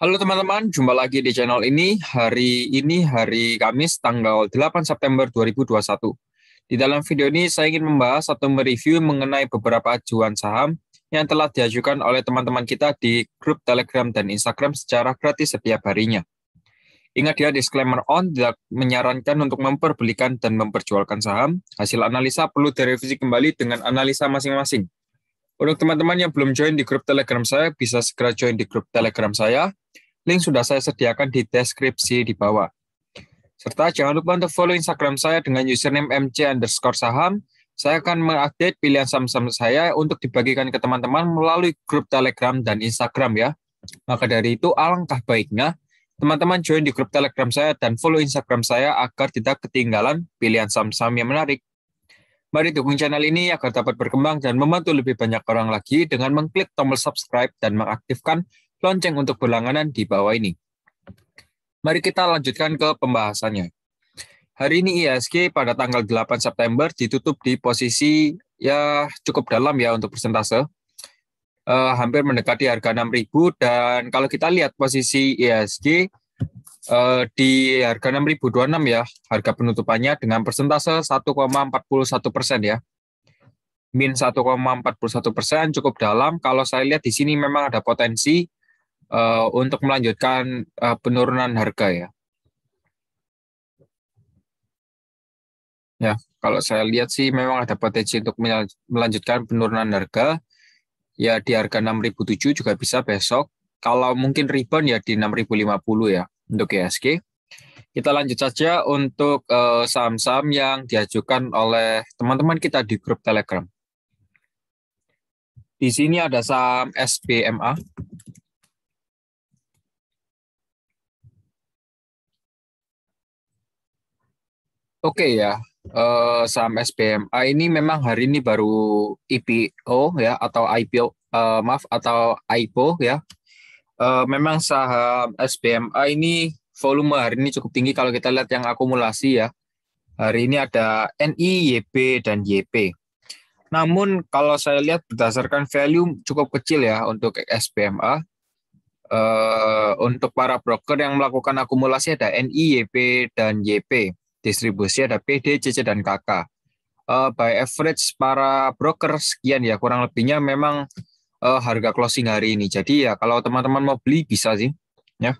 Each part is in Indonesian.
Halo teman-teman, jumpa lagi di channel ini. Hari ini hari Kamis tanggal 8 September 2021. Di dalam video ini saya ingin membahas atau mereview mengenai beberapa ajuan saham yang telah diajukan oleh teman-teman kita di grup Telegram dan Instagram secara gratis setiap harinya. Ingat ya, disclaimer on tidak menyarankan untuk memperbelikan dan memperjualkan saham. Hasil analisa perlu direvisi kembali dengan analisa masing-masing. Untuk teman-teman yang belum join di grup Telegram saya, bisa segera join di grup Telegram saya. Link sudah saya sediakan di deskripsi di bawah. Serta jangan lupa untuk follow Instagram saya dengan username mc underscore saham. Saya akan mengupdate pilihan saham-saham saya untuk dibagikan ke teman-teman melalui grup Telegram dan Instagram ya. Maka dari itu alangkah baiknya teman-teman join di grup Telegram saya dan follow Instagram saya agar tidak ketinggalan pilihan saham-saham yang menarik. Mari dukung channel ini agar dapat berkembang dan membantu lebih banyak orang lagi dengan mengklik tombol subscribe dan mengaktifkan lonceng untuk berlangganan di bawah ini. Mari kita lanjutkan ke pembahasannya. Hari ini ISG pada tanggal 8 September ditutup di posisi ya cukup dalam ya untuk persentase. Uh, hampir mendekati harga 6.000 dan kalau kita lihat posisi ISG uh, di harga 6.026 ya, harga penutupannya dengan persentase 1,41 persen ya. Min 1,41 persen cukup dalam. Kalau saya lihat di sini memang ada potensi uh, untuk melanjutkan uh, penurunan harga ya. Ya, kalau saya lihat sih memang ada potensi untuk melanjutkan penurunan harga. Ya di harga 6.007 juga bisa besok. Kalau mungkin rebound ya di 6.050 ya untuk ESG. Kita lanjut saja untuk eh, saham-saham uh, yang diajukan oleh teman-teman kita di grup Telegram. Di sini ada saham SPMA. Oke okay ya, uh, saham SPMA ini memang hari ini baru IPO ya atau IPO uh, eh, maaf atau IPO ya uh, memang saham SBMA ini volume hari ini cukup tinggi kalau kita lihat yang akumulasi ya. Hari ini ada NI, YB, dan YP. Namun kalau saya lihat berdasarkan value cukup kecil ya untuk SBMA. Uh, eh, untuk para broker yang melakukan akumulasi ada NI, YB, dan YP. Distribusi ada PD, CC, dan KK. Uh, eh, by average para broker sekian ya kurang lebihnya memang uh, harga closing hari ini. Jadi ya kalau teman-teman mau beli bisa sih, ya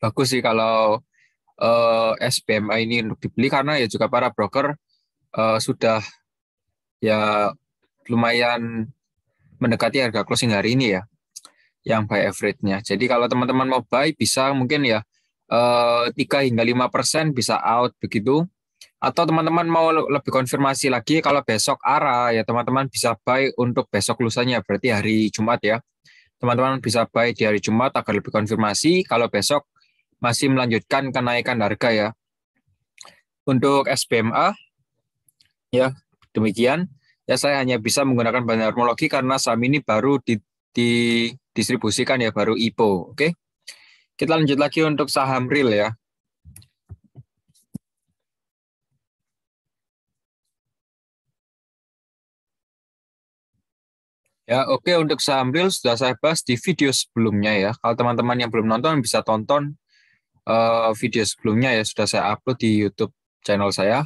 bagus sih kalau uh, eh, SPMA ini untuk dibeli karena ya juga para broker uh, sudah ya lumayan mendekati harga closing hari ini ya yang buy average-nya. Jadi kalau teman-teman mau buy bisa mungkin ya tiga uh, hingga lima persen bisa out begitu atau teman-teman mau lebih konfirmasi lagi kalau besok ARA ya teman-teman bisa buy untuk besok lusanya berarti hari Jumat ya. Teman-teman bisa buy di hari Jumat agar lebih konfirmasi kalau besok masih melanjutkan kenaikan harga ya. Untuk SBMA ya demikian ya saya hanya bisa menggunakan bahan harmologi karena saham ini baru di, didistribusikan ya baru IPO, oke. Kita lanjut lagi untuk saham real ya. Ya, oke okay. untuk saham real sudah saya bahas di video sebelumnya ya. Kalau teman-teman yang belum nonton bisa tonton uh, video sebelumnya ya sudah saya upload di YouTube channel saya.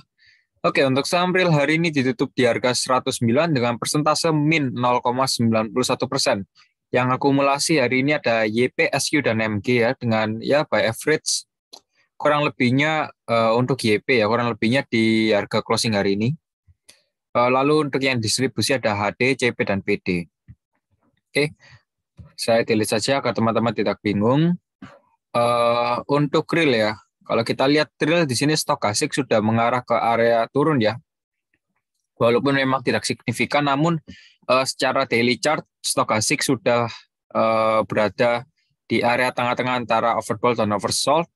Oke, okay, untuk saham real hari ini ditutup di harga 109 dengan persentase min 0,91 persen. Yang akumulasi hari ini ada YPSU dan MG ya dengan ya by average kurang lebihnya uh, untuk YP ya kurang lebihnya di harga closing hari ini. Uh, lalu untuk yang distribusi ada HD, CP dan PD. Oke, saya tulis saja agar teman-teman tidak bingung. Uh, untuk real ya, kalau kita lihat real di sini stokastik sudah mengarah ke area turun ya. Walaupun memang tidak signifikan, namun uh, secara daily chart stokastik sudah uh, berada di area tengah-tengah antara overbought dan oversold.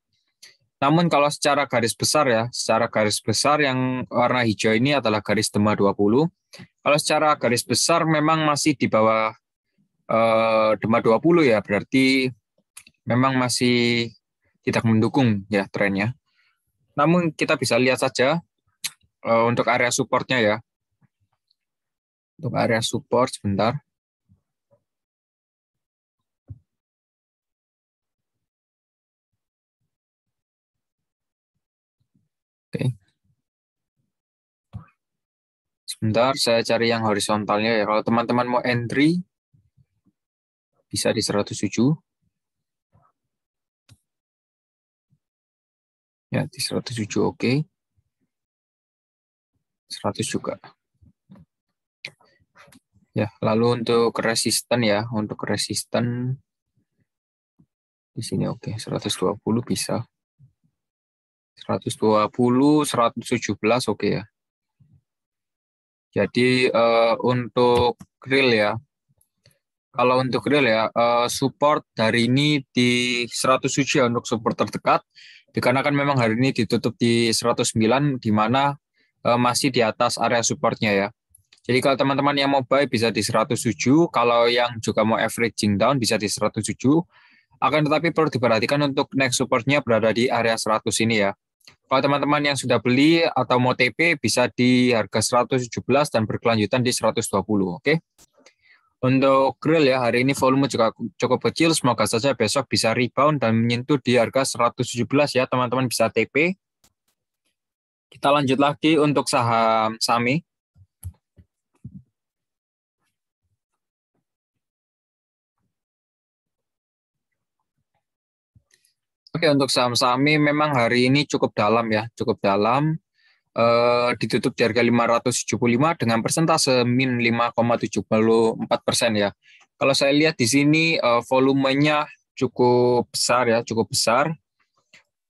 Namun kalau secara garis besar ya, secara garis besar yang warna hijau ini adalah garis tema 20. Kalau secara garis besar memang masih di bawah eh, Dema 20 ya berarti memang masih tidak mendukung ya trennya. Namun kita bisa lihat saja uh, untuk area supportnya ya. Untuk area support sebentar. Oke. Sebentar, saya cari yang horizontalnya ya. Kalau teman-teman mau entry, bisa di 107. Ya, di 107 oke. Okay. 100 juga. Ya, lalu untuk resisten ya, untuk resisten di sini oke, okay. 120 bisa. 120, 117 oke okay ya. Jadi uh, untuk grill ya, kalau untuk real ya, eh, support hari ini di 100 suci ya untuk support terdekat, dikarenakan memang hari ini ditutup di 109, di mana eh, masih di atas area supportnya ya. Jadi kalau teman-teman yang mau buy bisa di 107, kalau yang juga mau averaging down bisa di 107, akan tetapi perlu diperhatikan untuk next supportnya berada di area 100 ini ya. Kalau teman-teman yang sudah beli atau mau TP bisa di harga 117 dan berkelanjutan di 120, oke? Okay? Untuk grill ya, hari ini volume juga cukup kecil. Semoga saja besok bisa rebound dan menyentuh di harga 117 ya, teman-teman bisa TP. Kita lanjut lagi untuk saham Sami. Oke, untuk saham Sami memang hari ini cukup dalam ya, cukup dalam eh, ditutup di harga 575 dengan persentase min 5,74 persen ya. Kalau saya lihat di sini eh, volumenya cukup besar ya, cukup besar.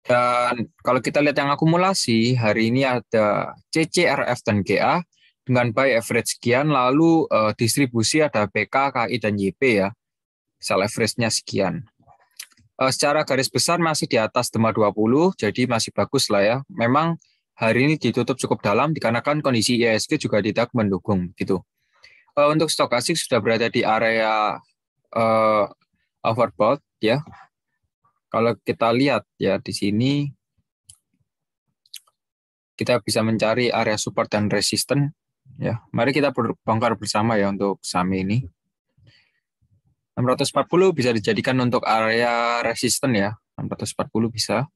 Dan kalau kita lihat yang akumulasi, hari ini ada CCRF dan GA dengan buy average sekian, lalu eh, distribusi ada BK, KI, dan YP ya. Sell average-nya sekian. Eh, secara garis besar masih di atas tema 20, jadi masih bagus lah ya. Memang hari ini ditutup cukup dalam dikarenakan kondisi ISG juga tidak mendukung gitu. Uh, untuk stokastik sudah berada di area uh, overbought ya. Kalau kita lihat ya di sini kita bisa mencari area support dan resisten ya. Mari kita bongkar bersama ya untuk saham ini. 640 bisa dijadikan untuk area resisten ya. 640 bisa.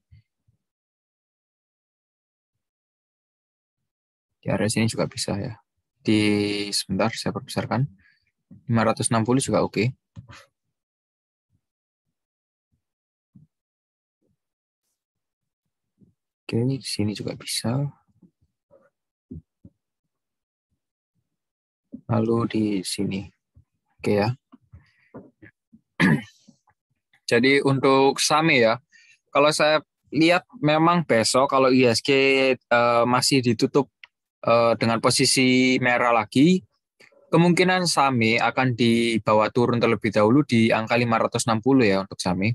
Di area sini juga bisa ya. Di sebentar saya perbesarkan. 560 juga oke. Okay. Oke, di sini juga bisa. Lalu di sini. Oke okay ya. Jadi untuk Sami ya, kalau saya lihat memang besok kalau ISG uh, eh, masih ditutup uh, dengan posisi merah lagi, kemungkinan Sami akan dibawa turun terlebih dahulu di angka 560 ya untuk Sami.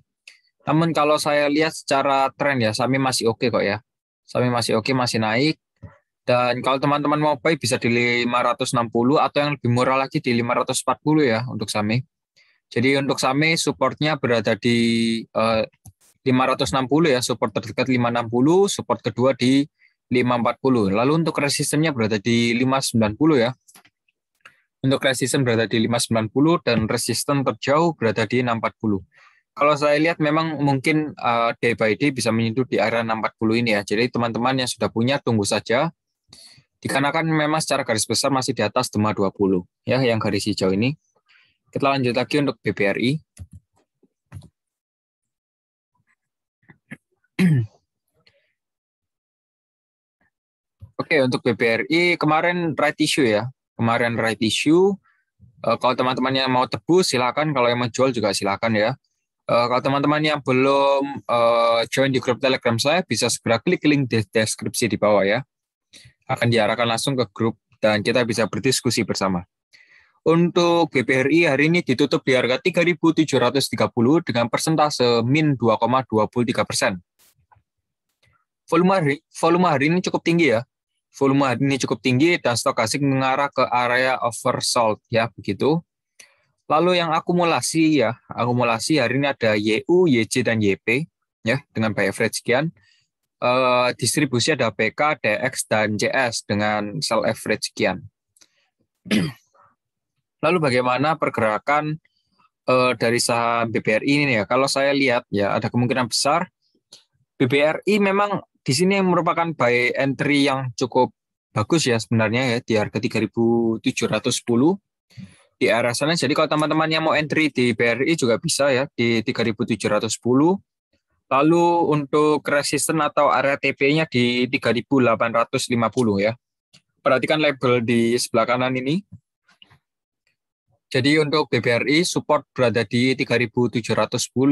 Namun kalau saya lihat secara tren ya, Sami masih oke okay kok ya. Sami masih oke, okay, masih naik. Dan kalau teman-teman mau buy bisa di 560 atau yang lebih murah lagi di 540 ya untuk Sami. Jadi untuk Sami supportnya berada di 560 eh, ya, support terdekat 560, support kedua di 540. Lalu untuk resistennya berada di 590 ya. Untuk resisten berada di 590 dan resisten terjauh berada di 640. Kalau saya lihat memang mungkin uh, day by day bisa menyentuh di area 640 ini ya. Jadi teman-teman yang sudah punya tunggu saja. Dikarenakan memang secara garis besar masih di atas DEMA 20 ya yang garis hijau ini. Kita lanjut lagi untuk BBRI. Oke, untuk BBRI kemarin right issue ya. Kemarin right issue. Uh, kalau teman-teman yang mau tebus silakan, kalau yang mau jual juga silakan ya. Uh, kalau teman-teman yang belum uh, join di grup Telegram saya bisa segera klik link di deskripsi di bawah ya. Akan diarahkan langsung ke grup dan kita bisa berdiskusi bersama. Untuk BBRI hari ini ditutup di harga 3.730 dengan persentase min 2,23 persen. Volume hari, volume hari ini cukup tinggi ya, volume ini cukup tinggi dan stokastik mengarah ke area oversold ya begitu. Lalu yang akumulasi ya, akumulasi hari ini ada YU, YC dan YP ya dengan buy average sekian. E, distribusi ada PK, DX dan JS dengan sell average sekian. Lalu bagaimana pergerakan e, dari saham BPR ini ya? Kalau saya lihat ya ada kemungkinan besar BBRI memang di sini merupakan buy entry yang cukup bagus ya sebenarnya ya di harga 3.710 di arah sana. Jadi kalau teman-teman yang mau entry di BRI juga bisa ya di 3.710. Lalu untuk resisten atau area TP-nya di 3.850 ya. Perhatikan label di sebelah kanan ini. Jadi untuk BBRI support berada di 3.710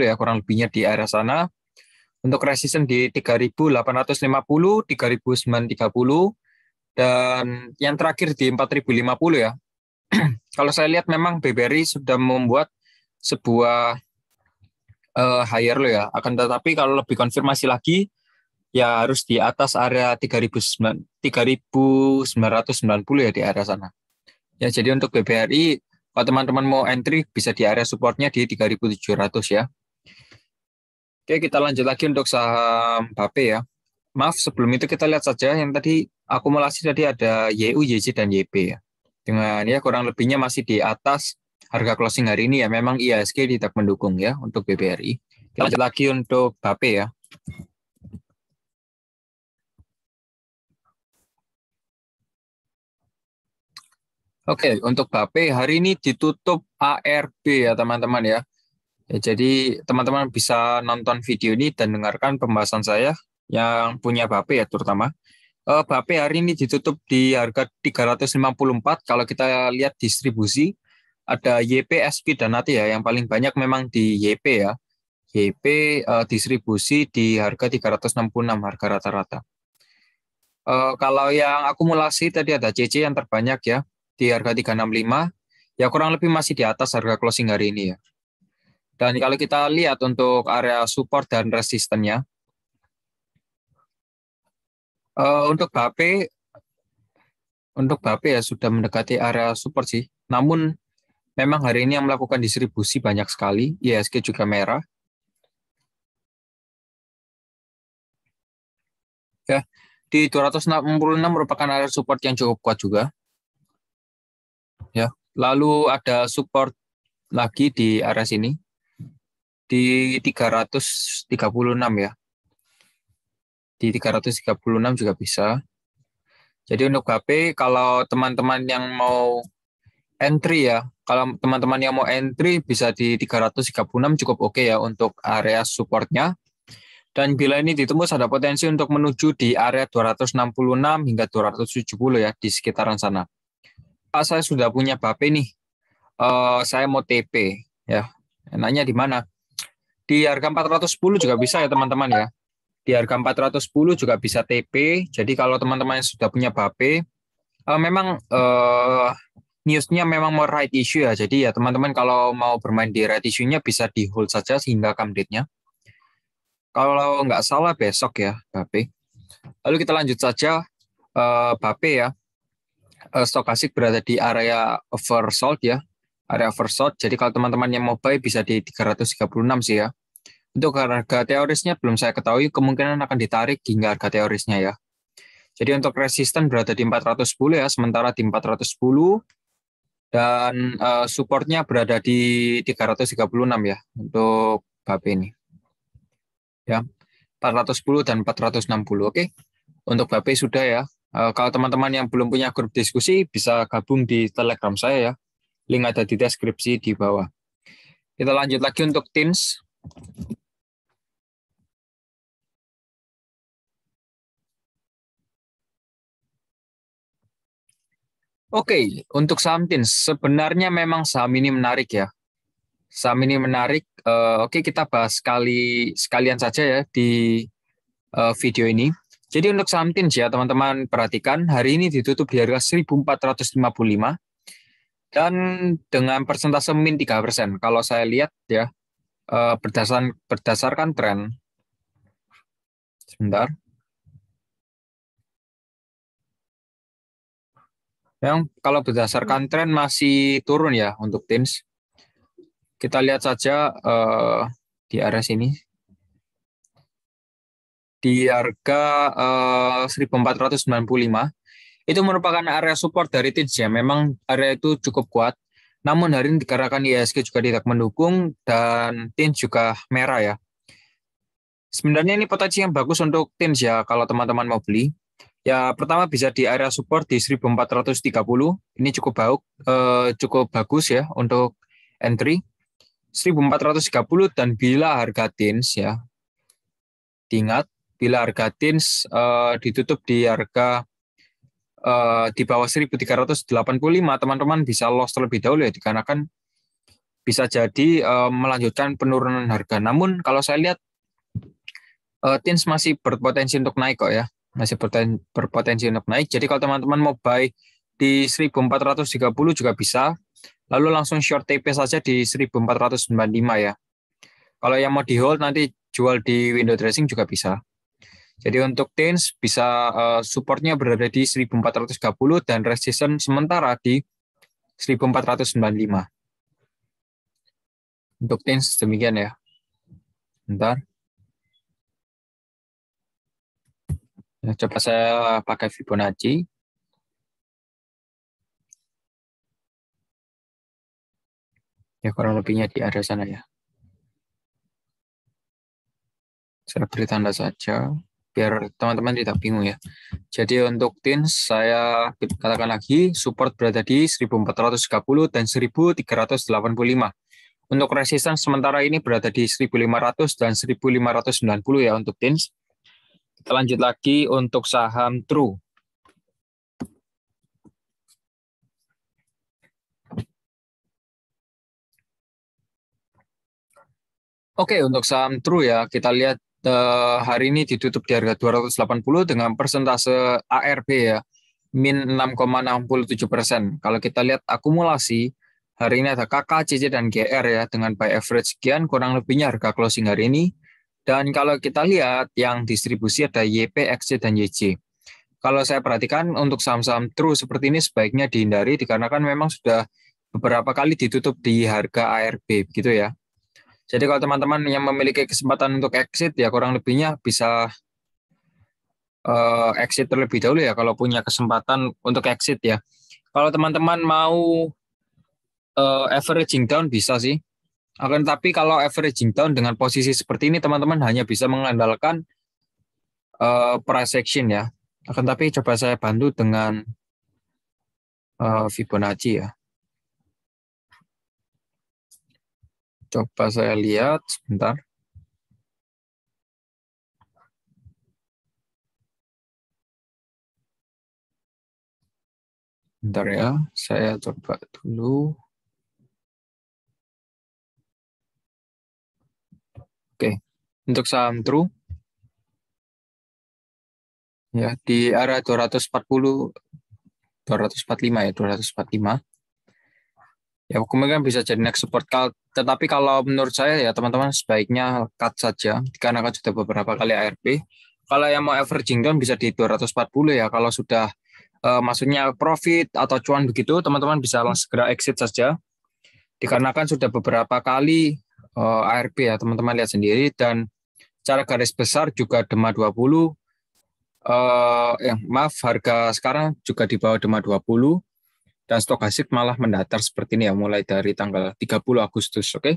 ya kurang lebihnya di area sana untuk resisten di 3850, 3930 dan yang terakhir di 4050 ya. Kalau saya lihat memang BBRI sudah membuat sebuah uh, eh, higher lo ya. Akan tetapi kalau lebih konfirmasi lagi ya harus di atas area 3990 ya di area sana. Ya jadi untuk BBRI kalau teman-teman mau entry bisa di area supportnya di 3700 ya. Oke, kita lanjut lagi untuk saham BAPE ya. Maaf, sebelum itu kita lihat saja yang tadi akumulasi tadi ada YU, YJ, dan YP ya. Dengan ya kurang lebihnya masih di atas harga closing hari ini ya. Memang IHSG tidak mendukung ya untuk BBRI. Kita lanjut lagi untuk BAPE ya. Oke, untuk BAPE hari ini ditutup ARB ya teman-teman ya Ya, jadi teman-teman bisa nonton video ini dan dengarkan pembahasan saya yang punya Bape ya terutama. Uh, Bape hari ini ditutup di harga 354 kalau kita lihat distribusi ada YP, SP dan nanti ya yang paling banyak memang di YP ya. YP uh, eh, distribusi di harga 366 harga rata-rata. Uh, kalau yang akumulasi tadi ada CC yang terbanyak ya di harga 365 ya kurang lebih masih di atas harga closing hari ini ya. Dan kalau kita lihat untuk area support dan resistennya, eh, untuk BAP untuk BAP ya sudah mendekati area support sih. Namun memang hari ini yang melakukan distribusi banyak sekali, ISG juga merah. Ya, di 266 merupakan area support yang cukup kuat juga. Ya, lalu ada support lagi di area sini di 336 ya. Di 336 juga bisa. Jadi untuk HP kalau teman-teman yang mau entry ya, kalau teman-teman yang mau entry bisa di 336 cukup oke okay ya untuk area supportnya. Dan bila ini ditembus ada potensi untuk menuju di area 266 hingga 270 ya di sekitaran sana. Pak saya sudah punya Bape nih, uh, saya mau TP ya. Enaknya di mana? Di harga 410 juga bisa ya teman-teman ya. Di harga 410 juga bisa TP. Jadi kalau teman-teman yang sudah punya BAPE, uh, memang uh, newsnya memang mau right issue ya. Jadi ya teman-teman kalau mau bermain di right issue-nya bisa di hold saja sehingga come date-nya. Kalau nggak salah besok ya BAPE. Lalu kita lanjut saja uh, BAPE ya. Uh, stokastik berada di area oversold ya area overshot. Jadi kalau teman-teman yang mau buy bisa di 336 sih ya. Untuk harga teorisnya belum saya ketahui, kemungkinan akan ditarik hingga harga teorisnya ya. Jadi untuk resisten berada di 410 ya, sementara di 410 dan eh, supportnya berada di 336 ya untuk BAP ini. Ya. 410 dan 460, oke. Untuk BAP sudah ya. Eh, kalau teman-teman yang belum punya grup diskusi bisa gabung di Telegram saya ya. Link ada di deskripsi di bawah. Kita lanjut lagi untuk Teams. Oke, untuk saham Teams, sebenarnya memang saham ini menarik ya. Saham ini menarik. Uh, oke, kita bahas sekali sekalian saja ya di uh, video ini. Jadi untuk saham Teams ya, teman-teman perhatikan, hari ini ditutup di harga 1455 dan dengan persentase min 3%. persen, Kalau saya lihat ya eh, berdasarkan berdasarkan tren sebentar. Yang kalau berdasarkan tren masih turun ya untuk tins. Kita lihat saja uh, di area sini. Di harga eh, uh, 1495 itu merupakan area support dari Tits ya. Memang area itu cukup kuat. Namun hari ini dikarenakan ISG juga tidak mendukung dan Tins juga merah ya. Sebenarnya ini potensi yang bagus untuk Tins ya kalau teman-teman mau beli. Ya pertama bisa di area support di 1430. Ini cukup baik, eh, cukup bagus ya untuk entry. 1430 dan bila harga tins ya diingat bila harga tins uh, eh, ditutup di harga Eh, di bawah 1385 teman-teman bisa loss terlebih dahulu ya dikarenakan bisa jadi uh, melanjutkan penurunan harga. Namun kalau saya lihat uh, Tins masih berpotensi untuk naik kok ya. Masih berpotensi, untuk naik. Jadi kalau teman-teman mau buy di 1430 juga bisa. Lalu langsung short TP saja di 1495 ya. Kalau yang mau di hold nanti jual di window dressing juga bisa. Jadi untuk tens bisa uh, supportnya berada di 1430 dan resisten sementara di 1495. Untuk tens demikian ya. Bentar. Nah, coba saya pakai Fibonacci. Ya kurang lebihnya di area sana ya. Saya beri tanda saja biar teman-teman tidak bingung ya. Jadi untuk tin saya katakan lagi support berada di 1430 dan 1385. Untuk resistance sementara ini berada di 1500 dan 1590 ya untuk tin. Kita lanjut lagi untuk saham True. Oke, untuk saham True ya, kita lihat Eh, hari ini ditutup di harga 280 dengan persentase ARB ya min 6,67 persen. Kalau kita lihat akumulasi hari ini ada KK, CC dan GR ya dengan buy average sekian kurang lebihnya harga closing hari ini. Dan kalau kita lihat yang distribusi ada YP, XC dan YC. Kalau saya perhatikan untuk saham-saham true seperti ini sebaiknya dihindari dikarenakan memang sudah beberapa kali ditutup di harga ARB gitu ya. Jadi kalau teman-teman yang memiliki kesempatan untuk exit ya kurang lebihnya bisa uh, exit terlebih dahulu ya kalau punya kesempatan untuk exit ya. Kalau teman-teman mau uh, averaging down bisa sih. Akan tapi kalau averaging down dengan posisi seperti ini teman-teman hanya bisa mengandalkan uh, price action ya. Akan tapi coba saya bantu dengan uh, Fibonacci ya. Coba saya lihat sebentar. Bentar ya, saya coba dulu. Oke, untuk saham true, ya di area 240, 245 ya, 245 ya mungkin kan bisa jadi next support tetapi kalau menurut saya ya teman-teman sebaiknya cut saja dikarenakan sudah beberapa kali ARP kalau yang mau averaging down bisa di 240 ya kalau sudah eh, maksudnya profit atau cuan begitu teman-teman bisa segera exit saja dikarenakan sudah beberapa kali uh, eh, ARP ya teman-teman lihat sendiri dan cara garis besar juga DEMA 20 Uh, eh ya, maaf harga sekarang juga di bawah DEMA 20 dan stokastik malah mendatar seperti ini ya mulai dari tanggal 30 Agustus oke okay?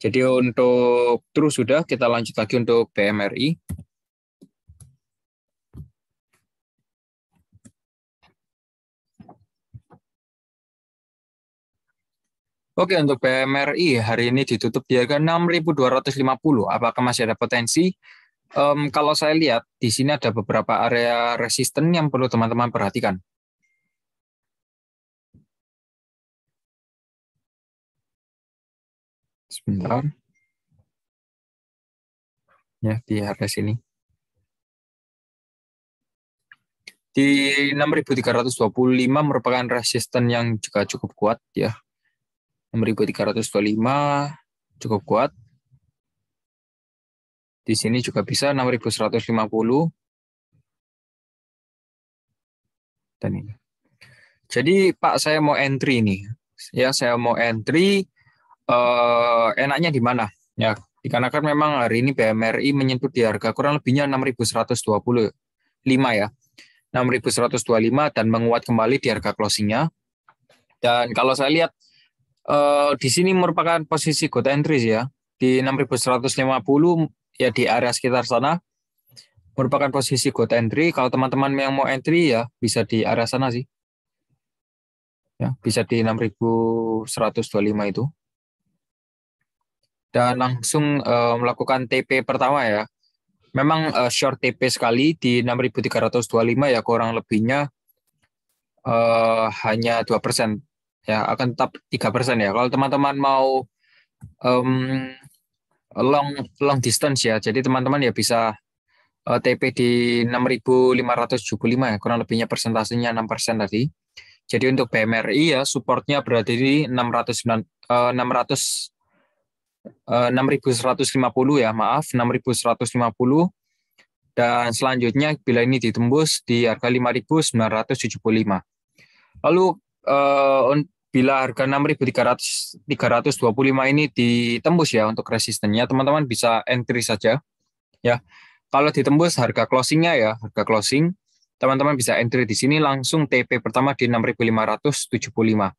jadi untuk terus sudah kita lanjut lagi untuk BMRI Oke, untuk BMRI hari ini ditutup di harga 6.250. Apakah masih ada potensi? Um, kalau saya lihat, di sini ada beberapa area resisten yang perlu teman-teman perhatikan. Bentar. Ya, di harga sini. Di 6325 merupakan resisten yang juga cukup kuat ya. 6325 cukup kuat. Di sini juga bisa 6150. Dan ini. Jadi Pak saya mau entry nih. Ya, saya mau entry uh, enaknya di mana? Ya, dikarenakan memang hari ini BMRI menyentuh di harga kurang lebihnya 6.125 ya. 6.125 dan menguat kembali di harga closingnya. Dan kalau saya lihat uh, di sini merupakan posisi good entry ya di 6.150 ya di area sekitar sana merupakan posisi good entry. Kalau teman-teman yang mau entry ya bisa di area sana sih. Ya, bisa di 6.125 itu dan langsung uh, melakukan TP pertama ya. Memang uh, short TP sekali di 6.325 ya kurang lebihnya uh, hanya persen ya akan tetap persen ya. Kalau teman-teman mau um, long long distance ya. Jadi teman-teman ya bisa uh, TP di 6.575 ya kurang lebihnya persentasenya enam persen tadi. Jadi untuk BMRI ya supportnya berada di 600 uh, 600 6150 eh, ya, maaf 6150 dan selanjutnya bila ini ditembus di harga 5975. Lalu eh, bila harga 6325 ini ditembus ya untuk resistennya, teman-teman bisa entry saja ya. Kalau ditembus harga closingnya ya, harga closing teman-teman bisa entry di sini langsung TP pertama di 6575.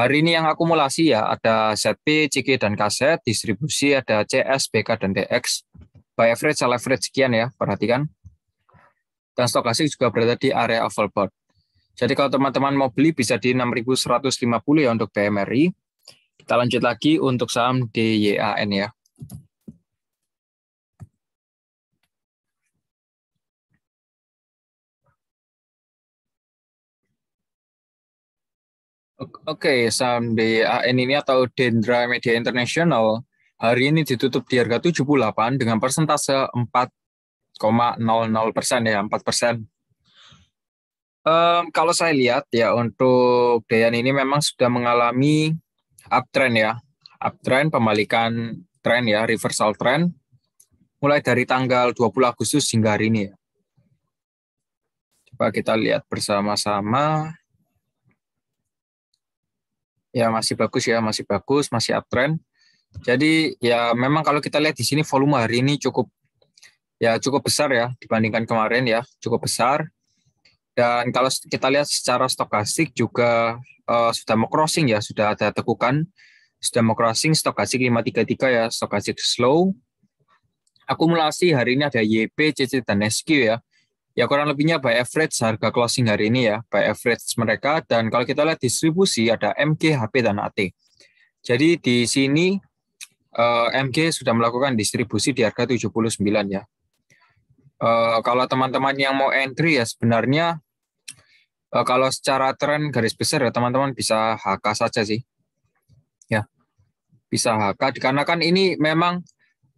Hari ini yang akumulasi ya, ada ZP, CK, dan KZ, distribusi ada CS, BK, dan DX. By average, sell average sekian ya, perhatikan. Dan stokastik juga berada di area overbought. Jadi kalau teman-teman mau beli bisa di 6.150 ya untuk BMRI. Kita lanjut lagi untuk saham DYAN ya. Oke, saham BAN ini atau Dendra Media International hari ini ditutup di harga 78 dengan persentase 4,00 persen ya, 4 persen. Um, kalau saya lihat ya untuk Dayan ini memang sudah mengalami uptrend ya, uptrend pembalikan trend ya, reversal trend mulai dari tanggal 20 Agustus hingga hari ini ya. Coba kita lihat bersama-sama ya masih bagus ya, masih bagus, masih uptrend. Jadi ya memang kalau kita lihat di sini volume hari ini cukup ya cukup besar ya dibandingkan kemarin ya, cukup besar. Dan kalau kita lihat secara stokastik juga uh, sudah mau crossing ya, sudah ada tekukan, sudah mau crossing stokastik 533 ya, stokastik slow. Akumulasi hari ini ada YP, CC dan SQ ya ya kurang lebihnya by average harga closing hari ini ya, by average mereka. Dan kalau kita lihat distribusi ada MG, HP, dan AT. Jadi di sini eh, MG sudah melakukan distribusi di harga 79 ya. Eh, kalau teman-teman yang mau entry ya sebenarnya eh, kalau secara tren garis besar ya teman-teman bisa HK saja sih. Ya. Bisa HK dikarenakan ini memang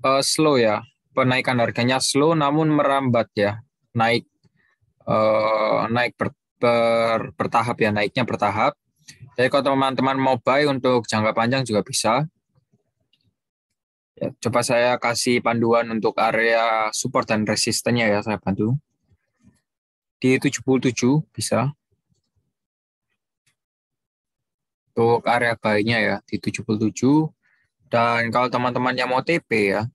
eh, slow ya. Penaikan harganya slow namun merambat ya naik uh, naik per ber, bertahap ya naiknya bertahap. Jadi kalau teman-teman mau buy untuk jangka panjang juga bisa. Ya, coba saya kasih panduan untuk area support dan resistennya ya saya bantu. Di 77 bisa. Untuk area buy-nya ya di 77 dan kalau teman-teman yang mau TP ya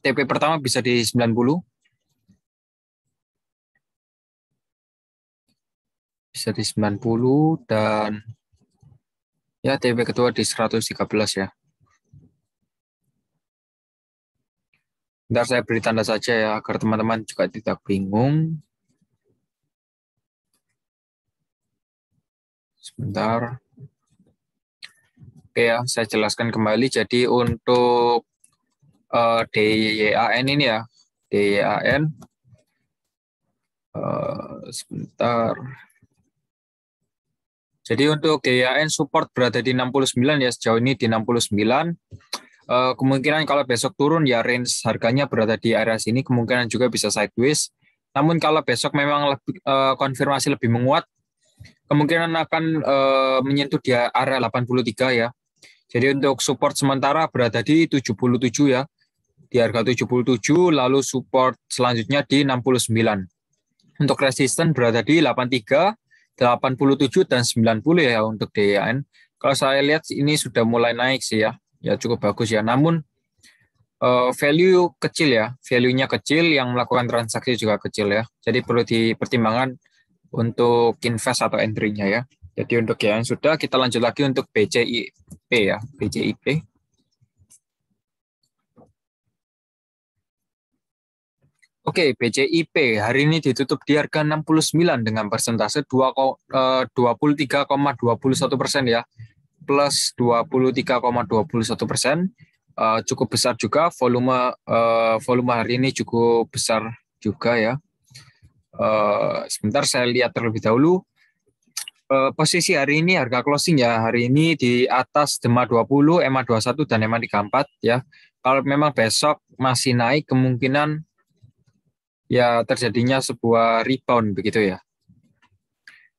TP pertama bisa di 90 bisa di 90 dan ya TP ketua di 113 ya. Ntar saya beri tanda saja ya agar teman-teman juga tidak bingung. Sebentar. Oke ya, saya jelaskan kembali. Jadi untuk uh, eh, DYAN ini ya, DYAN. Uh, eh, sebentar. Jadi untuk GYN support berada di 69 ya sejauh ini di 69. Eh, kemungkinan kalau besok turun ya range harganya berada di area sini kemungkinan juga bisa sideways. Namun kalau besok memang lebih, eh, konfirmasi lebih menguat kemungkinan akan eh, menyentuh di area 83 ya. Jadi untuk support sementara berada di 77 ya. Di harga 77 lalu support selanjutnya di 69. Untuk resisten berada di 83 87 dan 90 ya untuk DIN. E Kalau saya lihat ini sudah mulai naik sih ya, ya cukup bagus ya. Namun eh, value kecil ya, value-nya kecil yang melakukan transaksi juga kecil ya. Jadi perlu dipertimbangkan untuk invest atau entry-nya ya. Jadi untuk yang e sudah kita lanjut lagi untuk BCIP ya, BCIP. Oke, BCIP hari ini ditutup di harga 69 dengan persentase 23,21 eh, persen ya, plus 23,21 persen. Eh, cukup besar juga volume eh, volume hari ini cukup besar juga ya. Sebentar saya lihat terlebih dahulu. Posisi hari ini harga closing ya hari ini di atas DEMA 20, EMA 21 dan EMA 34 ya. Kalau memang besok masih naik kemungkinan ya terjadinya sebuah rebound begitu ya.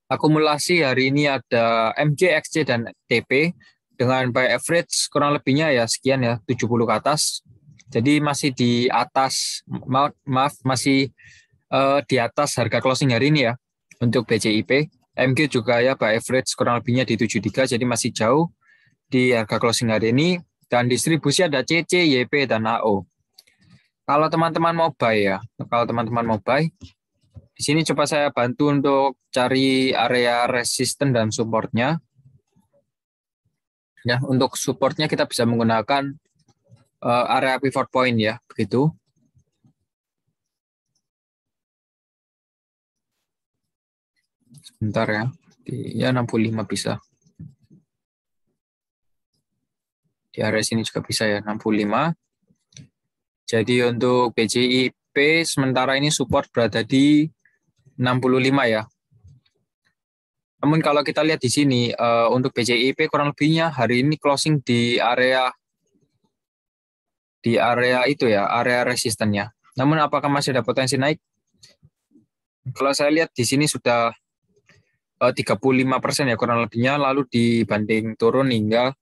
Akumulasi hari ini ada MJ, XJ, dan TP dengan buy average kurang lebihnya ya sekian ya 70 ke atas. Jadi masih di atas maaf, maaf masih uh, di atas harga closing hari ini ya untuk BCIP. MG juga ya buy average kurang lebihnya di 73 jadi masih jauh di harga closing hari ini dan distribusi ada CC, YP dan AO. Kalau teman-teman mau buy ya, kalau teman-teman mau buy, di sini coba saya bantu untuk cari area resisten dan supportnya. Ya, untuk supportnya kita bisa menggunakan uh, area pivot point ya, begitu. Sebentar ya, ya 65 bisa. Di area sini juga bisa ya, 65. Jadi untuk BJIP sementara ini support berada di 65 ya. Namun kalau kita lihat di sini uh, untuk BJIP kurang lebihnya hari ini closing di area di area itu ya, area resistennya. Namun apakah masih ada potensi naik? Kalau saya lihat di sini sudah eh, uh, 35% ya kurang lebihnya lalu dibanding turun hingga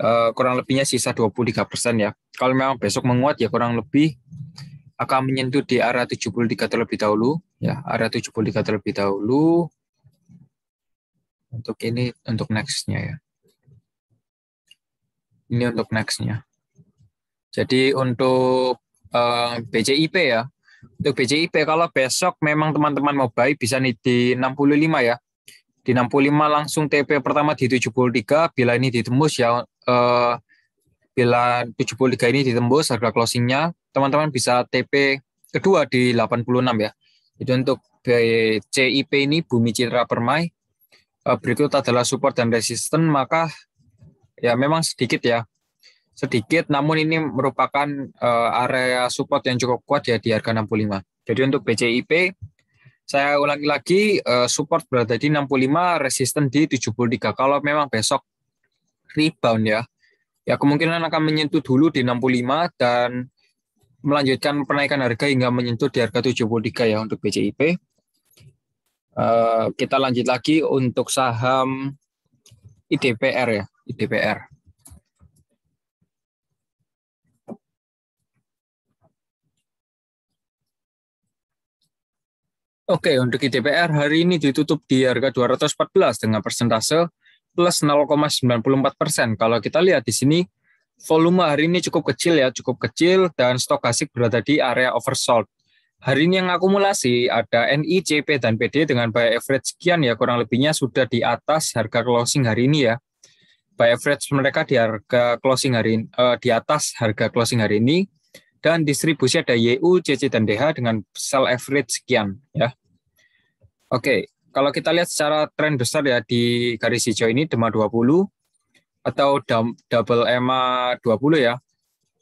uh, kurang lebihnya sisa 23% ya kalau memang besok menguat ya kurang lebih akan menyentuh di arah 73 terlebih dahulu ya arah 73 terlebih dahulu untuk ini untuk nextnya ya ini untuk nextnya jadi untuk uh, eh, BJIP ya untuk BJIP kalau besok memang teman-teman mau buy bisa nih di 65 ya di 65 langsung TP pertama di 73 bila ini ditembus ya eh, Bila 73 ini ditembus harga closingnya, teman-teman bisa TP kedua di 86 ya. Itu untuk CIP ini Bumi Citra Permai. Eh, berikut adalah support dan resisten, maka ya memang sedikit ya. Sedikit, namun ini merupakan eh, area support yang cukup kuat ya di harga 65. Jadi untuk BCIP, saya ulangi lagi, eh, support berada di 65, resisten di 73. Kalau memang besok rebound ya, ya kemungkinan akan menyentuh dulu di 65 dan melanjutkan penaikan harga hingga menyentuh di harga 73 ya untuk BCIP. Uh, eh, kita lanjut lagi untuk saham IDPR ya, IDPR. Oke, untuk IDPR hari ini ditutup di harga 214 dengan persentase plus 0,94 persen. Kalau kita lihat di sini, volume hari ini cukup kecil ya, cukup kecil dan asik berada di area oversold. Hari ini yang akumulasi ada NI, CP, dan PD dengan buy average sekian ya, kurang lebihnya sudah di atas harga closing hari ini ya. Buy average mereka di harga closing hari eh, di atas harga closing hari ini dan distribusi ada YU, CC, dan DH dengan sell average sekian ya. Oke, kalau kita lihat secara tren besar ya di garis hijau ini DEMA 20 atau double EMA 20 ya,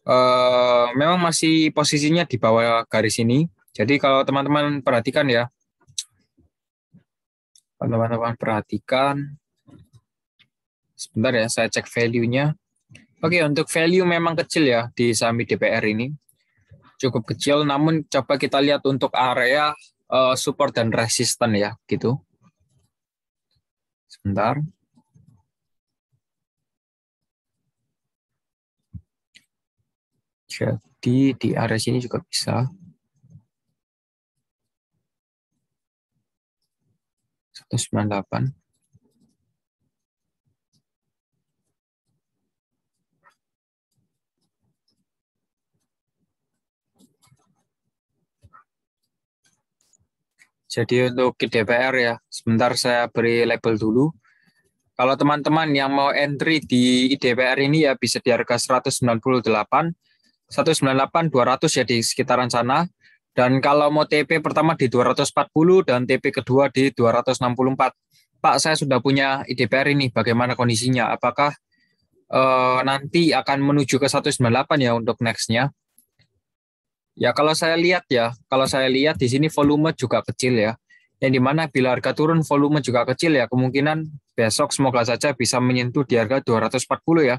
eh, memang masih posisinya di bawah garis ini. Jadi kalau teman-teman perhatikan ya, teman-teman perhatikan, sebentar ya saya cek value-nya. Oke, untuk value memang kecil ya di saham DPR ini. Cukup kecil, namun coba kita lihat untuk area eh, support dan resisten ya, gitu. Bentar. Jadi di area sini juga bisa. satu sembilan delapan Jadi untuk DPR ya, sebentar saya beri label dulu. Kalau teman-teman yang mau entry di IDPR ini ya bisa di harga 198, 198, 200 ya di sekitaran sana. Dan kalau mau TP pertama di 240 dan TP kedua di 264. Pak, saya sudah punya IDPR ini, bagaimana kondisinya? Apakah eh, nanti akan menuju ke 198 ya untuk next-nya? Ya kalau saya lihat ya, kalau saya lihat di sini volume juga kecil ya. Yang dimana bila harga turun volume juga kecil ya, kemungkinan besok semoga saja bisa menyentuh di harga 240 ya.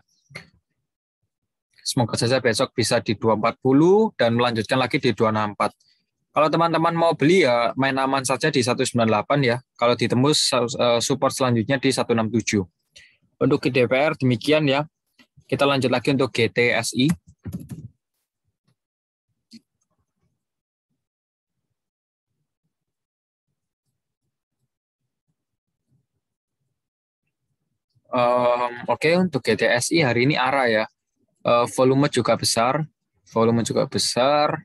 Semoga saja besok bisa di 240 dan melanjutkan lagi di 264. Kalau teman-teman mau beli ya main aman saja di 198 ya. Kalau ditembus eh, support selanjutnya di 167. Untuk GDPR demikian ya. Kita lanjut lagi untuk GTSI. Um, Oke, okay, untuk GTSI hari ini arah ya. Uh, volume juga besar, volume juga besar.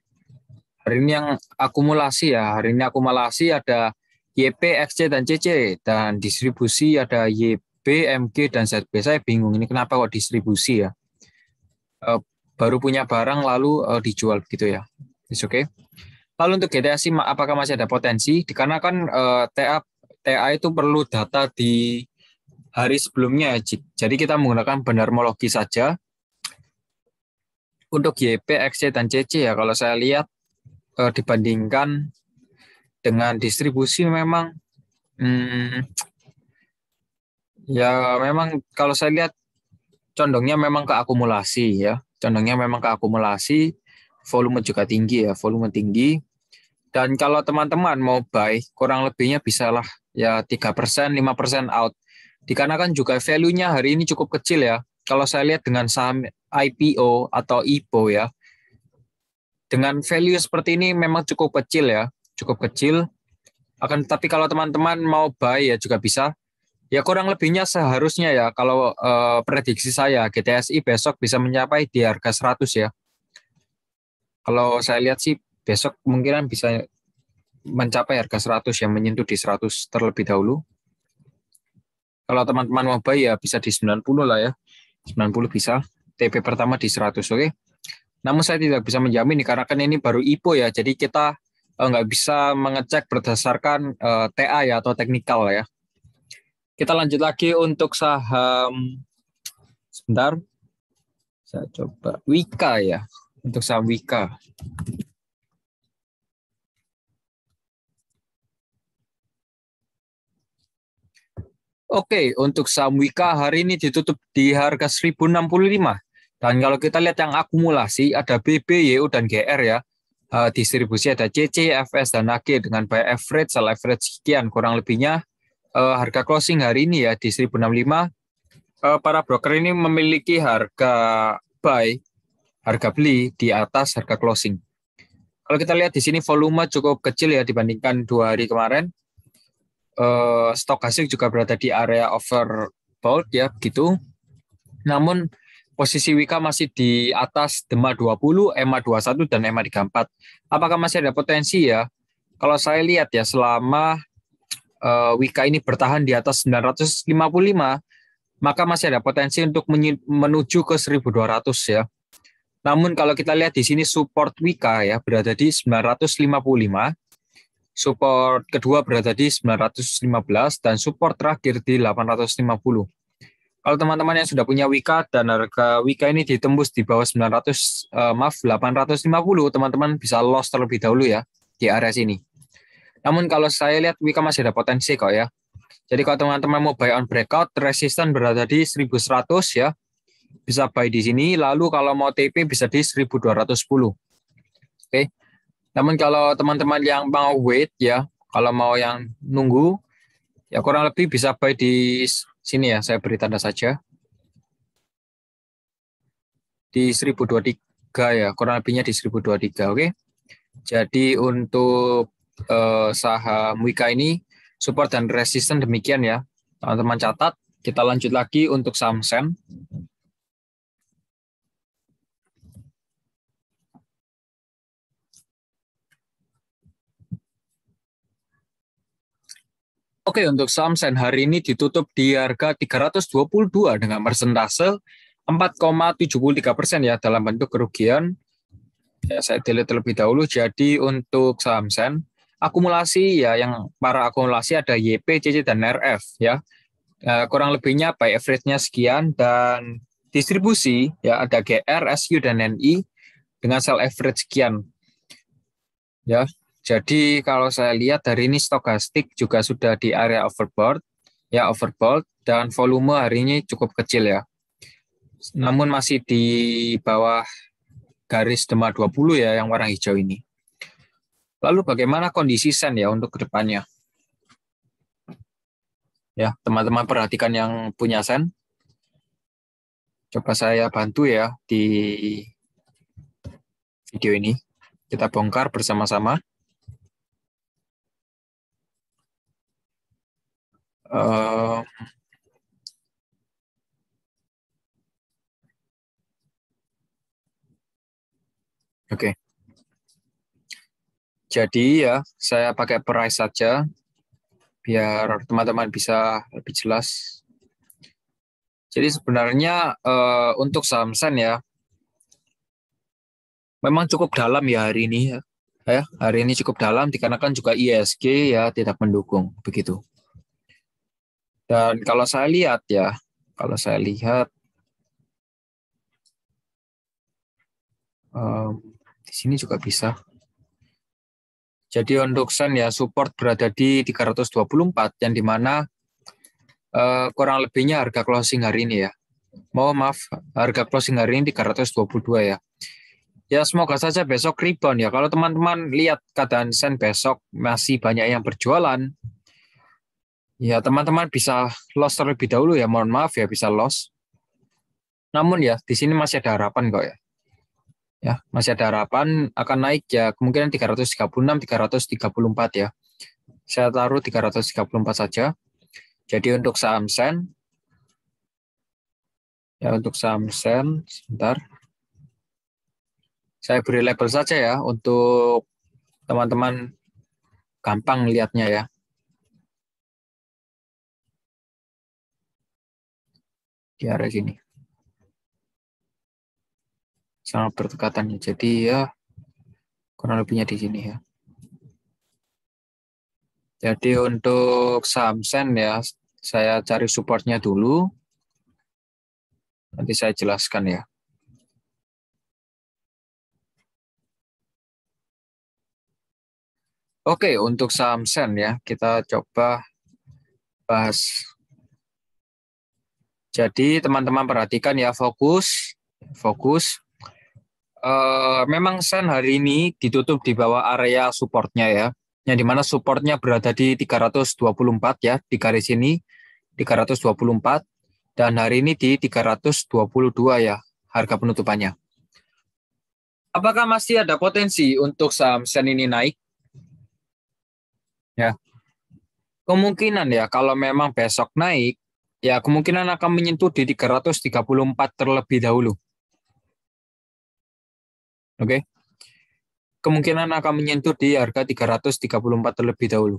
Hari ini yang akumulasi ya, hari ini akumulasi ada YP, XC, dan CC. Dan distribusi ada YB, MG, dan ZB. Saya bingung ini kenapa kok distribusi ya. Uh, baru punya barang lalu uh, dijual gitu ya. Oke. Okay. Lalu untuk GTSI apakah masih ada potensi? Dikarenakan uh, TA, TA itu perlu data di hari sebelumnya ya. Jadi kita menggunakan benar benarmologi saja. Untuk YP, XC, dan CC ya kalau saya lihat eh, dibandingkan dengan distribusi memang hmm, ya memang kalau saya lihat condongnya memang ke akumulasi ya. Condongnya memang ke akumulasi, volume juga tinggi ya, volume tinggi. Dan kalau teman-teman mau buy, kurang lebihnya bisalah ya 3%, 5% out. Dikarenakan juga value-nya hari ini cukup kecil ya. Kalau saya lihat dengan saham IPO atau IPO ya, dengan value seperti ini memang cukup kecil ya, cukup kecil. Akan tapi kalau teman-teman mau buy ya juga bisa. Ya kurang lebihnya seharusnya ya kalau eh, prediksi saya GTSI besok bisa mencapai di harga 100 ya. Kalau saya lihat sih besok kemungkinan bisa mencapai harga 100 yang menyentuh di 100 terlebih dahulu. Kalau teman-teman mau bayar ya bisa di 90 lah ya. 90 bisa. TP pertama di 100, oke. Okay? Namun saya tidak bisa menjamin karena kan ini baru IPO e ya. Jadi kita eh, nggak bisa mengecek berdasarkan uh, eh, TA ya atau teknikal ya. Kita lanjut lagi untuk saham sebentar. Saya coba Wika ya untuk saham Wika. Oke, untuk saham Wika hari ini ditutup di harga 1065. Dan kalau kita lihat yang akumulasi ada BB, YU dan GR ya. Eh, distribusi ada CC, FS dan AG dengan buy average, sell average sekian kurang lebihnya eh, harga closing hari ini ya di 1065. Eh, para broker ini memiliki harga buy, harga beli di atas harga closing. Kalau kita lihat di sini volume cukup kecil ya dibandingkan dua hari kemarin eh, Stokastik juga berada di area overbought ya begitu. Namun posisi Wika masih di atas Demak 20, EMA 21 dan EMA 34. Apakah masih ada potensi ya? Kalau saya lihat ya selama uh, Wika ini bertahan di atas 955 maka masih ada potensi untuk menuju ke 1200 ya. Namun kalau kita lihat di sini support Wika ya berada di 955 Support kedua berada di 915 dan support terakhir di 850. Kalau teman-teman yang sudah punya Wika dan harga Wika ini ditembus di bawah 900 eh, maaf 850, teman-teman bisa loss terlebih dahulu ya di area sini. Namun kalau saya lihat Wika masih ada potensi kok ya. Jadi kalau teman-teman mau buy on breakout, resisten berada di 1100 ya. Bisa buy di sini, lalu kalau mau TP bisa di 1210. Oke. Okay. Namun kalau teman-teman yang mau wait ya, kalau mau yang nunggu, ya kurang lebih bisa buy di sini ya, saya beri tanda saja. Di 1023 ya, kurang lebihnya di 1023, oke. Okay? Jadi untuk eh, saham Wika ini support dan resisten demikian ya. Teman-teman catat, kita lanjut lagi untuk Samsung. Oke, untuk saham Sen hari ini ditutup di harga 322 dengan persentase 4,73 persen ya dalam bentuk kerugian. Ya, saya delete terlebih dahulu. Jadi untuk saham Sen, akumulasi ya yang para akumulasi ada YP, CC dan RF ya. Eh, kurang lebihnya by average-nya sekian dan distribusi ya ada GR, SU dan NI dengan sell average sekian. Ya, jadi kalau saya lihat dari ini stokastik juga sudah di area overbought ya overbought dan volume hari ini cukup kecil ya. Namun masih di bawah garis DEMA 20 ya yang warna hijau ini. Lalu bagaimana kondisi sen ya untuk kedepannya? Ya, teman-teman perhatikan yang punya sen. Coba saya bantu ya di video ini. Kita bongkar bersama-sama. Oke. Okay. Jadi ya, saya pakai price saja biar teman-teman bisa lebih jelas. Jadi sebenarnya uh, untuk Samsung ya, memang cukup dalam ya hari ini ya. Ya, hari ini cukup dalam dikarenakan juga ISG ya tidak mendukung begitu. Dan kalau saya lihat ya, kalau saya lihat um, di sini juga bisa. Jadi untuk sen ya support berada di 324 yang dimana uh, eh, kurang lebihnya harga closing hari ini ya. Mau maaf, harga closing hari ini 322 ya. Ya semoga saja besok rebound ya. Kalau teman-teman lihat keadaan sen besok masih banyak yang berjualan, Ya, teman-teman bisa loss terlebih dahulu ya. Mohon maaf ya bisa loss. Namun ya, di sini masih ada harapan kok ya. Ya, masih ada harapan akan naik ya. Kemungkinan 336, 334 ya. Saya taruh 334 saja. Jadi untuk saham sen ya untuk saham sen sebentar. Saya beri label saja ya untuk teman-teman gampang lihatnya ya. di area sini. Sangat bertekatannya Jadi ya kurang lebihnya di sini ya. Jadi untuk sen ya, saya cari supportnya dulu. Nanti saya jelaskan ya. Oke, untuk sen ya, kita coba bahas jadi teman-teman perhatikan ya fokus, fokus. E, memang sen hari ini ditutup di bawah area supportnya ya, yang dimana supportnya berada di 324 ya di garis ini 324 dan hari ini di 322 ya harga penutupannya. Apakah masih ada potensi untuk saham sen ini naik? Ya, kemungkinan ya kalau memang besok naik Ya, kemungkinan akan menyentuh di 334 terlebih dahulu. Oke. Okay? Kemungkinan akan menyentuh di harga 334 terlebih dahulu.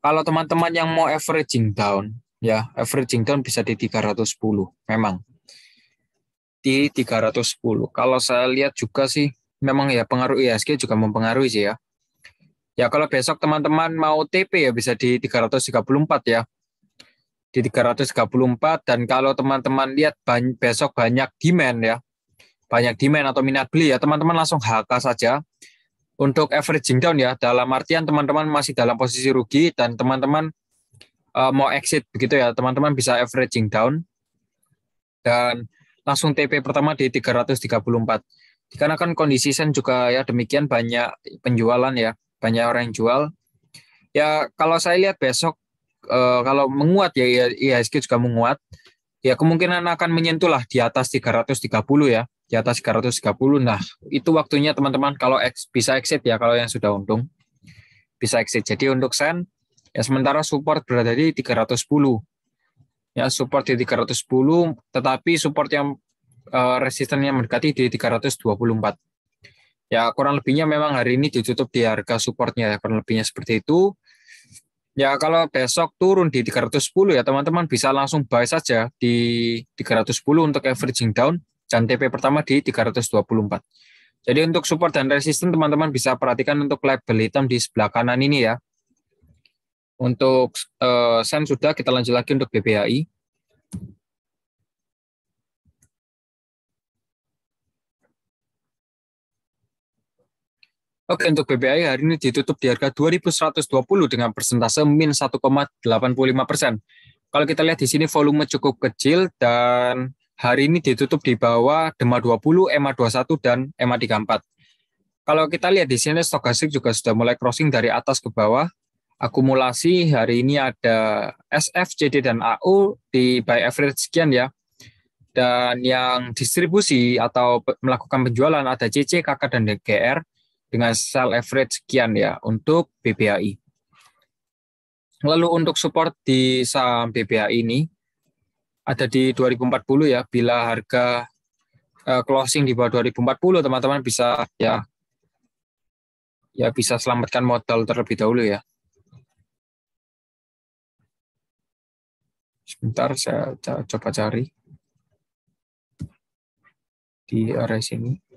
Kalau teman-teman yang mau averaging down, ya, averaging down bisa di 310 memang. Di 310. Kalau saya lihat juga sih memang ya pengaruh ISG e juga mempengaruhi sih ya. Ya kalau besok teman-teman mau TP ya bisa di 334 ya di 334 dan kalau teman-teman lihat besok banyak demand ya banyak demand atau minat beli ya teman-teman langsung HK saja untuk averaging down ya dalam artian teman-teman masih dalam posisi rugi dan teman-teman uh, mau exit begitu ya teman-teman bisa averaging down dan langsung TP pertama di 334 dikarenakan kondisi sen juga ya demikian banyak penjualan ya banyak orang yang jual ya kalau saya lihat besok Eh, kalau menguat ya, ya, ya IHSG juga menguat, ya kemungkinan akan menyentuh lah di atas 330 ya, di atas 330. Nah, itu waktunya teman-teman kalau ex, bisa exit ya kalau yang sudah untung. Bisa exit. Jadi untuk sen ya sementara support berada di 310. Ya, support di 310 tetapi support yang uh, yang mendekati di 324 ya kurang lebihnya memang hari ini ditutup di harga supportnya kurang lebihnya seperti itu Ya kalau besok turun di 310 ya teman-teman bisa langsung buy saja di 310 untuk averaging down dan TP pertama di 324. Jadi untuk support dan resisten teman-teman bisa perhatikan untuk label hitam di sebelah kanan ini ya. Untuk eh, sen sudah kita lanjut lagi untuk BBHI. Oke, untuk BBI hari ini ditutup di harga 2.120 dengan persentase min 1,85 persen. Kalau kita lihat di sini volume cukup kecil dan hari ini ditutup di bawah DEMA 20, EMA 21, dan EMA 34. Kalau kita lihat di sini stokastik juga sudah mulai crossing dari atas ke bawah. Akumulasi hari ini ada SF, JD dan AU di buy average sekian ya. Dan yang distribusi atau melakukan penjualan ada CC, KK, dan DGR dengan sell average sekian ya untuk BBAI. Lalu untuk support di saham BBAI ini ada di 2040 ya bila harga eh, closing di bawah 2040 teman-teman bisa ya ya bisa selamatkan modal terlebih dahulu ya. Sebentar saya coba cari di area sini.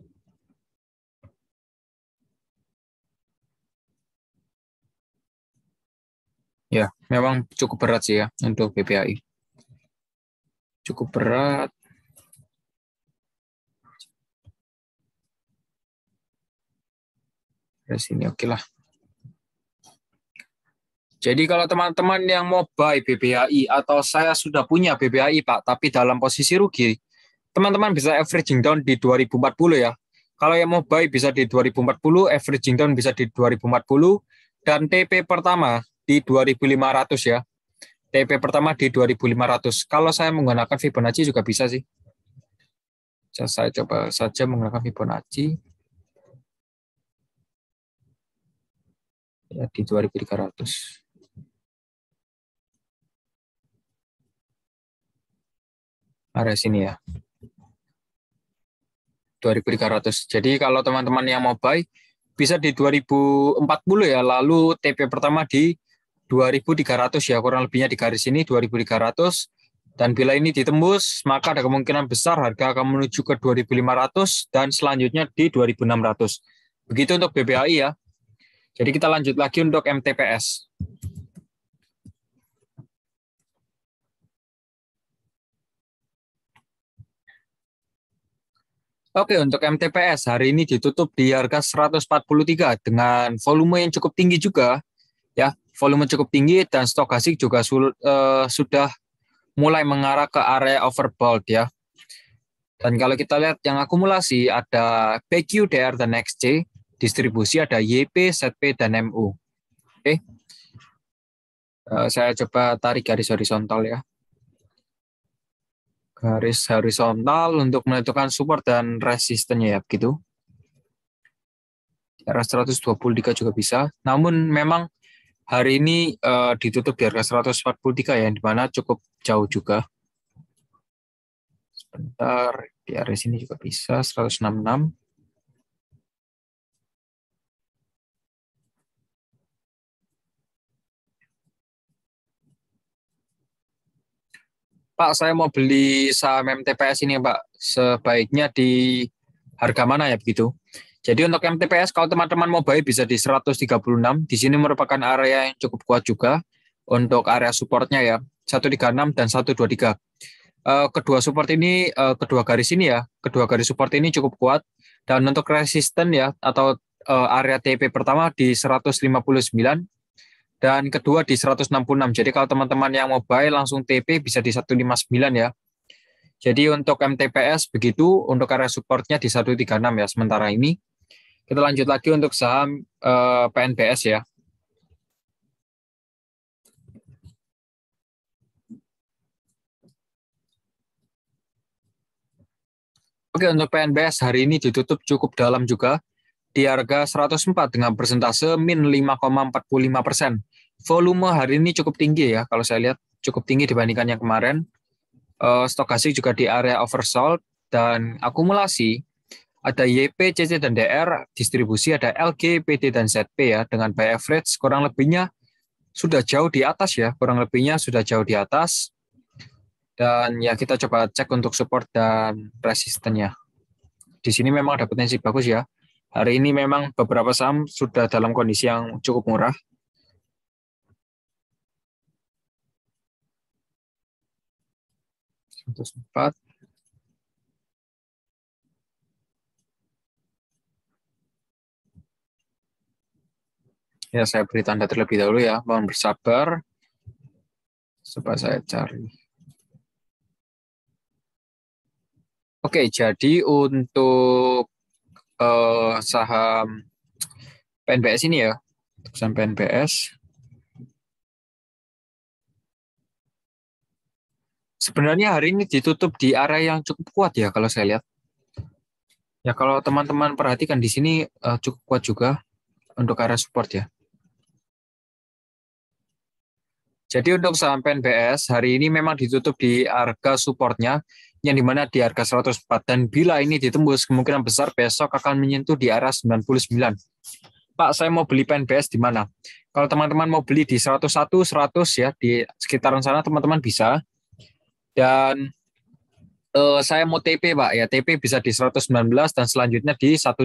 Ya, memang cukup berat sih ya untuk BPAI. Cukup berat. Dari sini oke okay lah. Jadi kalau teman-teman yang mau buy BBAI atau saya sudah punya BBAI Pak, tapi dalam posisi rugi, teman-teman bisa averaging down di 2040 ya. Kalau yang mau buy bisa di 2040, averaging down bisa di 2040, dan TP pertama di 2500 ya. TP pertama di 2500. Kalau saya menggunakan Fibonacci juga bisa sih. Saya coba saja menggunakan Fibonacci. Ya, di 2300. ada sini ya. 2300. Jadi kalau teman-teman yang mau buy, bisa di 2040 ya, lalu TP pertama di 2.300 ya kurang lebihnya di garis ini 2.300 dan bila ini ditembus maka ada kemungkinan besar harga akan menuju ke 2.500 dan selanjutnya di 2.600 begitu untuk BBAI ya jadi kita lanjut lagi untuk MTPS Oke, untuk MTPS hari ini ditutup di harga 143 dengan volume yang cukup tinggi juga ya volume cukup tinggi dan stokastik juga sul, uh, sudah mulai mengarah ke area overbought ya. Dan kalau kita lihat yang akumulasi ada PQDR dan XC, distribusi ada YP, ZP dan MU. Oke. Okay. Uh, eh, saya coba tarik garis horizontal ya. Garis horizontal untuk menentukan support dan resistennya ya begitu. Di arah 123 juga bisa. Namun memang hari ini uh, ditutup di harga 143 ya, yang dimana cukup jauh juga. Sebentar, di area sini juga bisa, 166. Pak, saya mau beli saham MTPS ini, Pak. Sebaiknya di harga mana ya begitu? Jadi untuk MTPS kalau teman-teman mau buy bisa di 136. Di sini merupakan area yang cukup kuat juga untuk area supportnya ya. 136 dan 123. Eh, kedua support ini eh, kedua garis ini ya, kedua garis support ini cukup kuat dan untuk resisten ya atau eh, area TP pertama di 159 dan kedua di 166. Jadi kalau teman-teman yang mau buy langsung TP bisa di 159 ya. Jadi untuk MTPS begitu, untuk area supportnya di 136 ya sementara ini. Kita lanjut lagi untuk saham eh, PNBS ya. Oke, untuk PNBS hari ini ditutup cukup dalam juga di harga 104 dengan persentase min 5,45 persen. Volume hari ini cukup tinggi ya, kalau saya lihat cukup tinggi dibandingkan yang kemarin. Eh, Stokastik juga di area oversold dan akumulasi ada YP, CC, dan DR, distribusi ada LG, PD, dan ZP ya, dengan buy average kurang lebihnya sudah jauh di atas ya, kurang lebihnya sudah jauh di atas. Dan ya kita coba cek untuk support dan resistennya. Di sini memang ada potensi bagus ya. Hari ini memang beberapa saham sudah dalam kondisi yang cukup murah. sempat Ya, saya beri tanda terlebih dahulu ya. Mohon bersabar. Coba saya cari. Oke, jadi untuk uh, saham PNBS ini ya, untuk saham PNBS. Sebenarnya hari ini ditutup di area yang cukup kuat ya kalau saya lihat. Ya kalau teman-teman perhatikan di sini eh, cukup kuat juga untuk area support ya. Jadi untuk saham PNBS hari ini memang ditutup di harga supportnya yang dimana di harga 104 dan bila ini ditembus kemungkinan besar besok akan menyentuh di arah 99. Pak, saya mau beli PNBS di mana? Kalau teman-teman mau beli di 101, 100 ya di sekitaran sana teman-teman bisa. Dan eh, saya mau TP Pak ya, TP bisa di 119 dan selanjutnya di 135.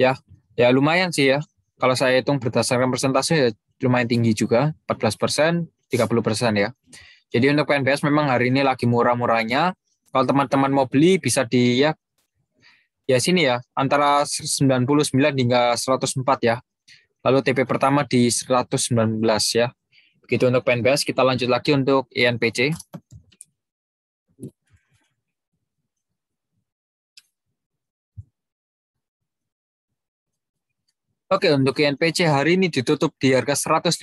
Ya, ya lumayan sih ya kalau saya hitung berdasarkan persentase ya lumayan tinggi juga, 14 persen, 30 persen ya. Jadi untuk PNBS memang hari ini lagi murah-murahnya. Kalau teman-teman mau beli bisa di ya, ya sini ya, antara 99 hingga 104 ya. Lalu TP pertama di 119 ya. Begitu untuk PNBS, kita lanjut lagi untuk INPC. E Oke, untuk INPC hari ini ditutup di harga 155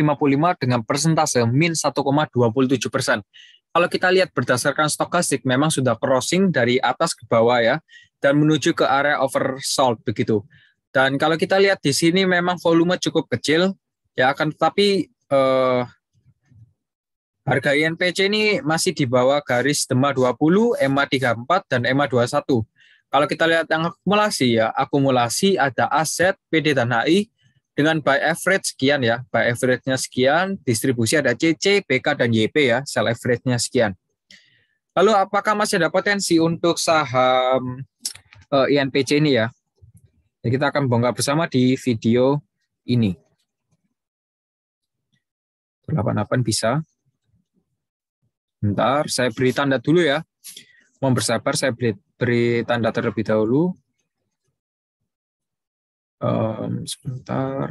dengan persentase min 1,27 persen. Kalau kita lihat berdasarkan stokastik, memang sudah crossing dari atas ke bawah ya, dan menuju ke area oversold begitu. Dan kalau kita lihat di sini memang volume cukup kecil, ya akan tetapi eh, harga INPC ini masih di bawah garis DEMA 20, EMA 34, dan EMA 21 kalau kita lihat yang akumulasi ya, akumulasi ada aset PD dan HI dengan by average sekian ya, by average-nya sekian, distribusi ada CC, BK dan YP ya, sell average-nya sekian. Lalu apakah masih ada potensi untuk saham uh, eh, INPC ini ya? ya? kita akan bongkar bersama di video ini. 88 bisa. Bentar, saya beri tanda dulu ya mau bersabar, saya beri, beri tanda terlebih dahulu. Um, sebentar.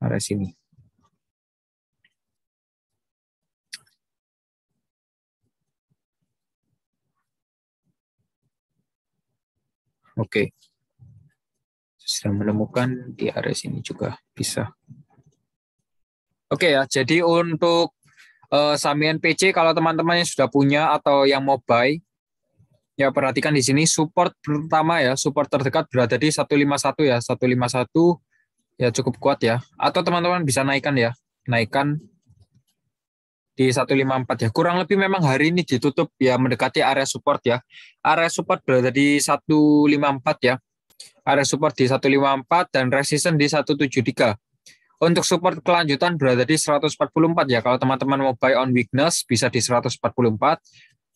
Ada sini. Oke. Okay. Sudah menemukan di area sini juga bisa. Oke okay ya, jadi untuk uh, eh, samian PC kalau teman-teman yang sudah punya atau yang mau buy ya perhatikan di sini support pertama ya support terdekat berada di 151 ya 151 ya cukup kuat ya atau teman-teman bisa naikkan ya naikkan di 154 ya kurang lebih memang hari ini ditutup ya mendekati area support ya area support berada di 154 ya area support di 154 dan resistance di 173 untuk support kelanjutan berada di 144 ya. Kalau teman-teman mau buy on weakness bisa di 144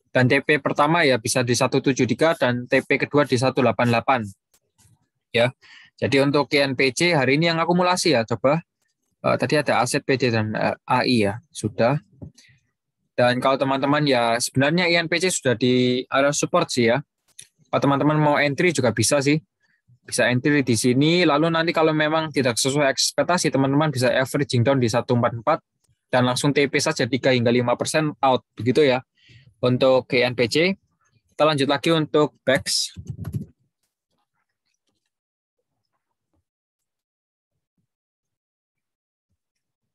dan TP pertama ya bisa di 173 dan TP kedua di 188. Ya. Jadi untuk KNPC hari ini yang akumulasi ya coba uh, tadi ada aset PD dan uh, eh, AI ya sudah. Dan kalau teman-teman ya sebenarnya INPC sudah di area support sih ya. Kalau teman-teman mau entry juga bisa sih bisa entry di sini lalu nanti kalau memang tidak sesuai ekspektasi teman-teman bisa averaging down di 144 dan langsung TP saja 3 hingga 5% out begitu ya untuk knpc kita lanjut lagi untuk BEX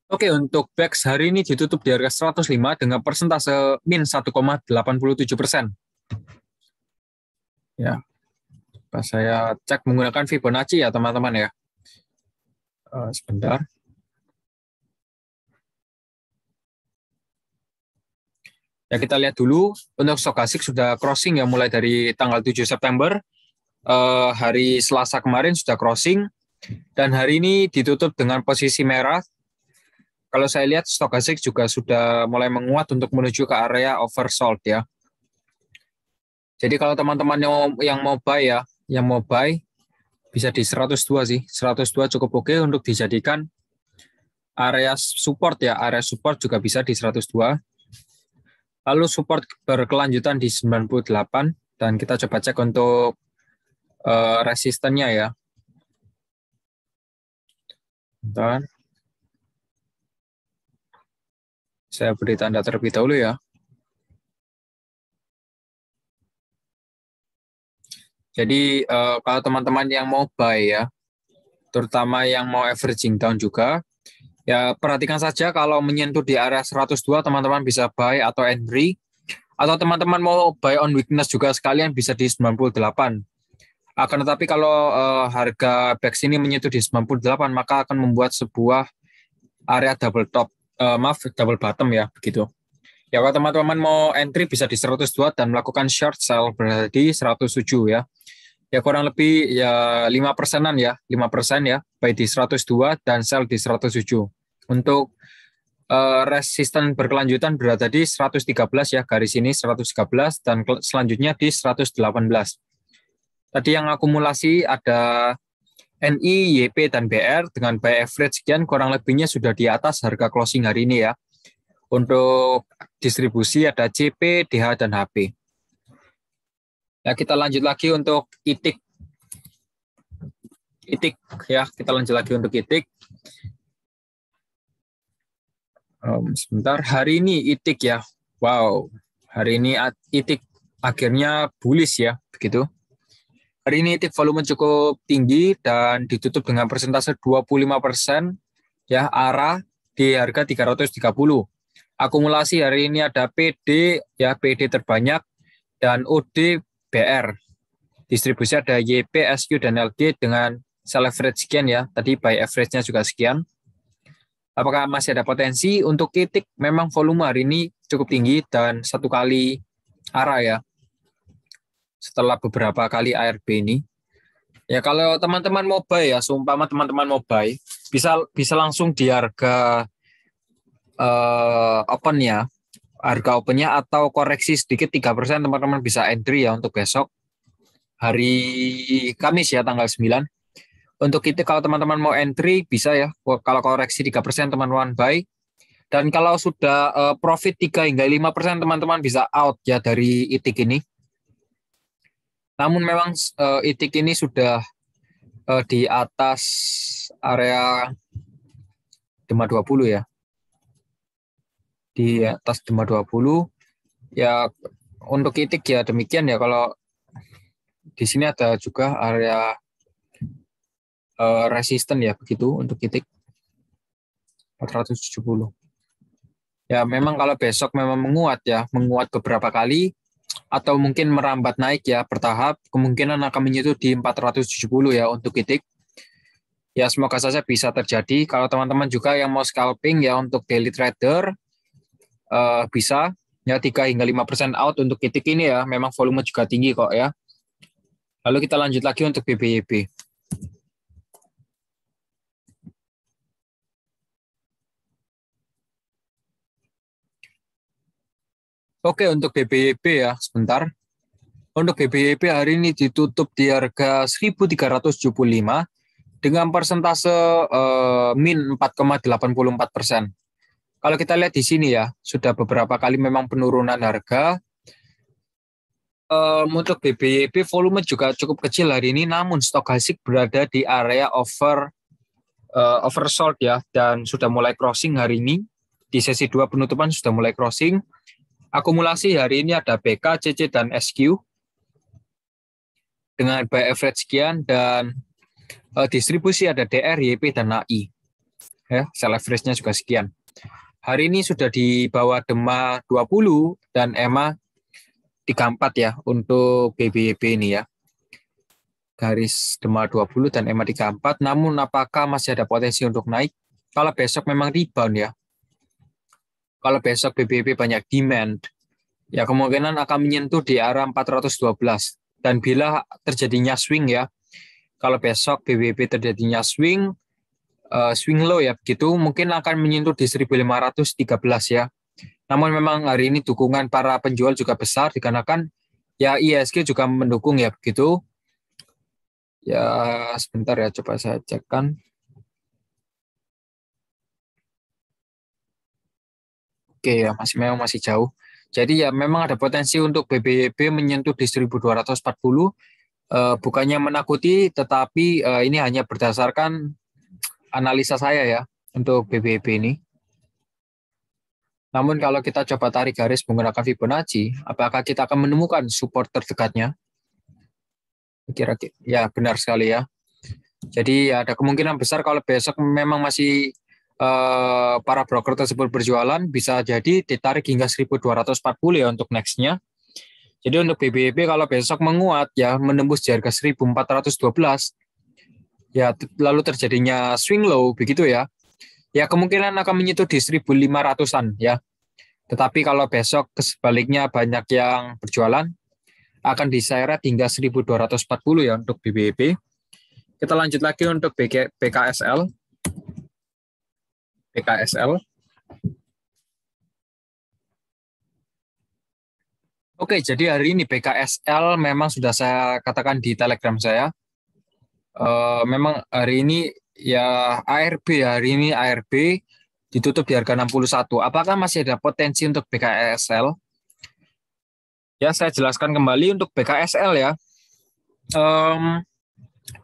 Oke, untuk BEX hari ini ditutup di harga 105 dengan persentase min 1,87 persen. Ya, Pas saya cek menggunakan Fibonacci ya teman-teman ya. Eh, sebentar. Ya kita lihat dulu untuk stokastik sudah crossing ya mulai dari tanggal 7 September eh, hari Selasa kemarin sudah crossing dan hari ini ditutup dengan posisi merah. Kalau saya lihat stokastik juga sudah mulai menguat untuk menuju ke area oversold ya. Jadi kalau teman-teman yang, yang mau buy ya yang mau buy bisa di 102 sih. 102 cukup oke okay untuk dijadikan area support ya. Area support juga bisa di 102. Lalu support berkelanjutan di 98 dan kita coba cek untuk uh, eh, resistennya ya. Bentar. Saya beri tanda terlebih dahulu ya. Jadi uh, kalau teman-teman yang mau buy ya, terutama yang mau averaging down juga, ya perhatikan saja kalau menyentuh di area 102 teman-teman bisa buy atau entry, atau teman-teman mau buy on weakness juga sekalian bisa di 98. Akan tetapi kalau uh, harga back sini menyentuh di 98 maka akan membuat sebuah area double top, uh, maaf double bottom ya begitu. Ya kalau teman-teman mau entry bisa di 102 dan melakukan short sell berarti 107 ya ya kurang lebih ya lima persenan ya, lima persen ya, baik di 102 dan sel di 107. Untuk uh, resisten berkelanjutan berada di 113 ya, garis ini 113 dan selanjutnya di 118. Tadi yang akumulasi ada NI, YP, dan BR dengan buy average sekian kurang lebihnya sudah di atas harga closing hari ini ya. Untuk distribusi ada CP, DH, dan HP. Ya, kita lanjut lagi untuk itik. Itik ya, kita lanjut lagi untuk itik. Um, sebentar, hari ini itik ya. Wow, hari ini itik akhirnya bullish ya, begitu. Hari ini itik volume cukup tinggi dan ditutup dengan persentase 25% ya, arah di harga 330. Akumulasi hari ini ada PD ya, PD terbanyak dan OD BR. Distribusi ada YP, SQ, dan LG dengan sell average sekian ya. Tadi buy average-nya juga sekian. Apakah masih ada potensi untuk titik? Memang volume hari ini cukup tinggi dan satu kali arah ya. Setelah beberapa kali ARB ini. Ya kalau teman-teman mau buy ya, seumpama teman-teman mau buy, bisa bisa langsung di harga uh, open ya, harga opennya atau koreksi sedikit 3% teman-teman bisa entry ya untuk besok hari Kamis ya tanggal 9 untuk itu kalau teman-teman mau entry bisa ya kalau koreksi 3% teman-teman buy dan kalau sudah eh, profit 3 hingga 5% teman-teman bisa out ya dari itik ini namun memang eh, itik ini sudah eh, di atas area 520 ya di atas 520 ya untuk titik ya demikian ya kalau di sini ada juga area uh, resisten ya begitu untuk titik 470 ya memang kalau besok memang menguat ya menguat beberapa kali atau mungkin merambat naik ya bertahap kemungkinan akan menyentuh di 470 ya untuk titik ya semoga saja bisa terjadi kalau teman-teman juga yang mau scalping ya untuk daily trader uh, bisa ya 3 hingga 5% out untuk titik ini ya. Memang volume juga tinggi kok ya. Lalu kita lanjut lagi untuk BBYB. E Oke, untuk BBYB e ya, sebentar. Untuk BBYB e hari ini ditutup di harga 1.375 dengan persentase uh, min 4,84 persen. Kalau kita lihat di sini ya, sudah beberapa kali memang penurunan harga. Um, untuk BBYP volume juga cukup kecil hari ini, namun stok hasil berada di area over uh, oversold ya dan sudah mulai crossing hari ini. Di sesi 2 penutupan sudah mulai crossing. Akumulasi hari ini ada BK, CC, dan SQ dengan buy average sekian dan uh, distribusi ada DR, YP, dan AI. Ya, sell average-nya juga sekian. Hari ini sudah di bawah Dema 20 dan EMA 34 ya untuk BBYB ini ya. Garis Dema 20 dan EMA 34. Namun apakah masih ada potensi untuk naik? Kalau besok memang rebound ya. Kalau besok BBB banyak demand, ya kemungkinan akan menyentuh di arah 412 dan bila terjadinya swing ya kalau besok BBB terjadinya swing Eh, swing low ya begitu mungkin akan menyentuh di 1513 ya. Namun memang hari ini dukungan para penjual juga besar dikarenakan ya ISG juga mendukung ya begitu. Ya sebentar ya coba saya cekkan. Oke ya masih memang masih jauh. Jadi ya memang ada potensi untuk BBB menyentuh di 1240 eh, bukannya menakuti tetapi eh, ini hanya berdasarkan analisa saya ya untuk BBB e ini. Namun kalau kita coba tarik garis menggunakan Fibonacci, apakah kita akan menemukan support terdekatnya? Kira-kira ya benar sekali ya. Jadi ada kemungkinan besar kalau besok memang masih eh, para broker tersebut berjualan bisa jadi ditarik hingga 1240 ya untuk nextnya. Jadi untuk BBB e kalau besok menguat ya menembus di harga 1412 ya lalu terjadinya swing low begitu ya. Ya kemungkinan akan menyentuh di 1.500-an ya. Tetapi kalau besok sebaliknya banyak yang berjualan akan diseret hingga 1.240 ya untuk BBB. Kita lanjut lagi untuk BK, BKSL. BKSL. Oke, jadi hari ini BKSL memang sudah saya katakan di Telegram saya uh, memang hari ini ya ARB hari ini ARB ditutup di harga 61. Apakah masih ada potensi untuk BKSL? Ya, saya jelaskan kembali untuk BKSL ya. Um,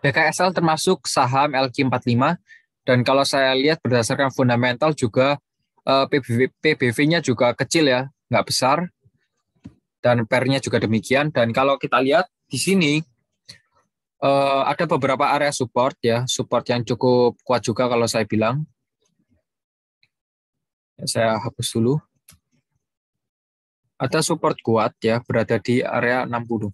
BKSL termasuk saham LQ45 dan kalau saya lihat berdasarkan fundamental juga uh, eh, PBV, PBV-nya juga kecil ya, nggak besar. Dan pernya juga demikian. Dan kalau kita lihat di sini uh, ada beberapa area support ya, support yang cukup kuat juga kalau saya bilang. Ya, saya hapus dulu. Ada support kuat ya, berada di area 60.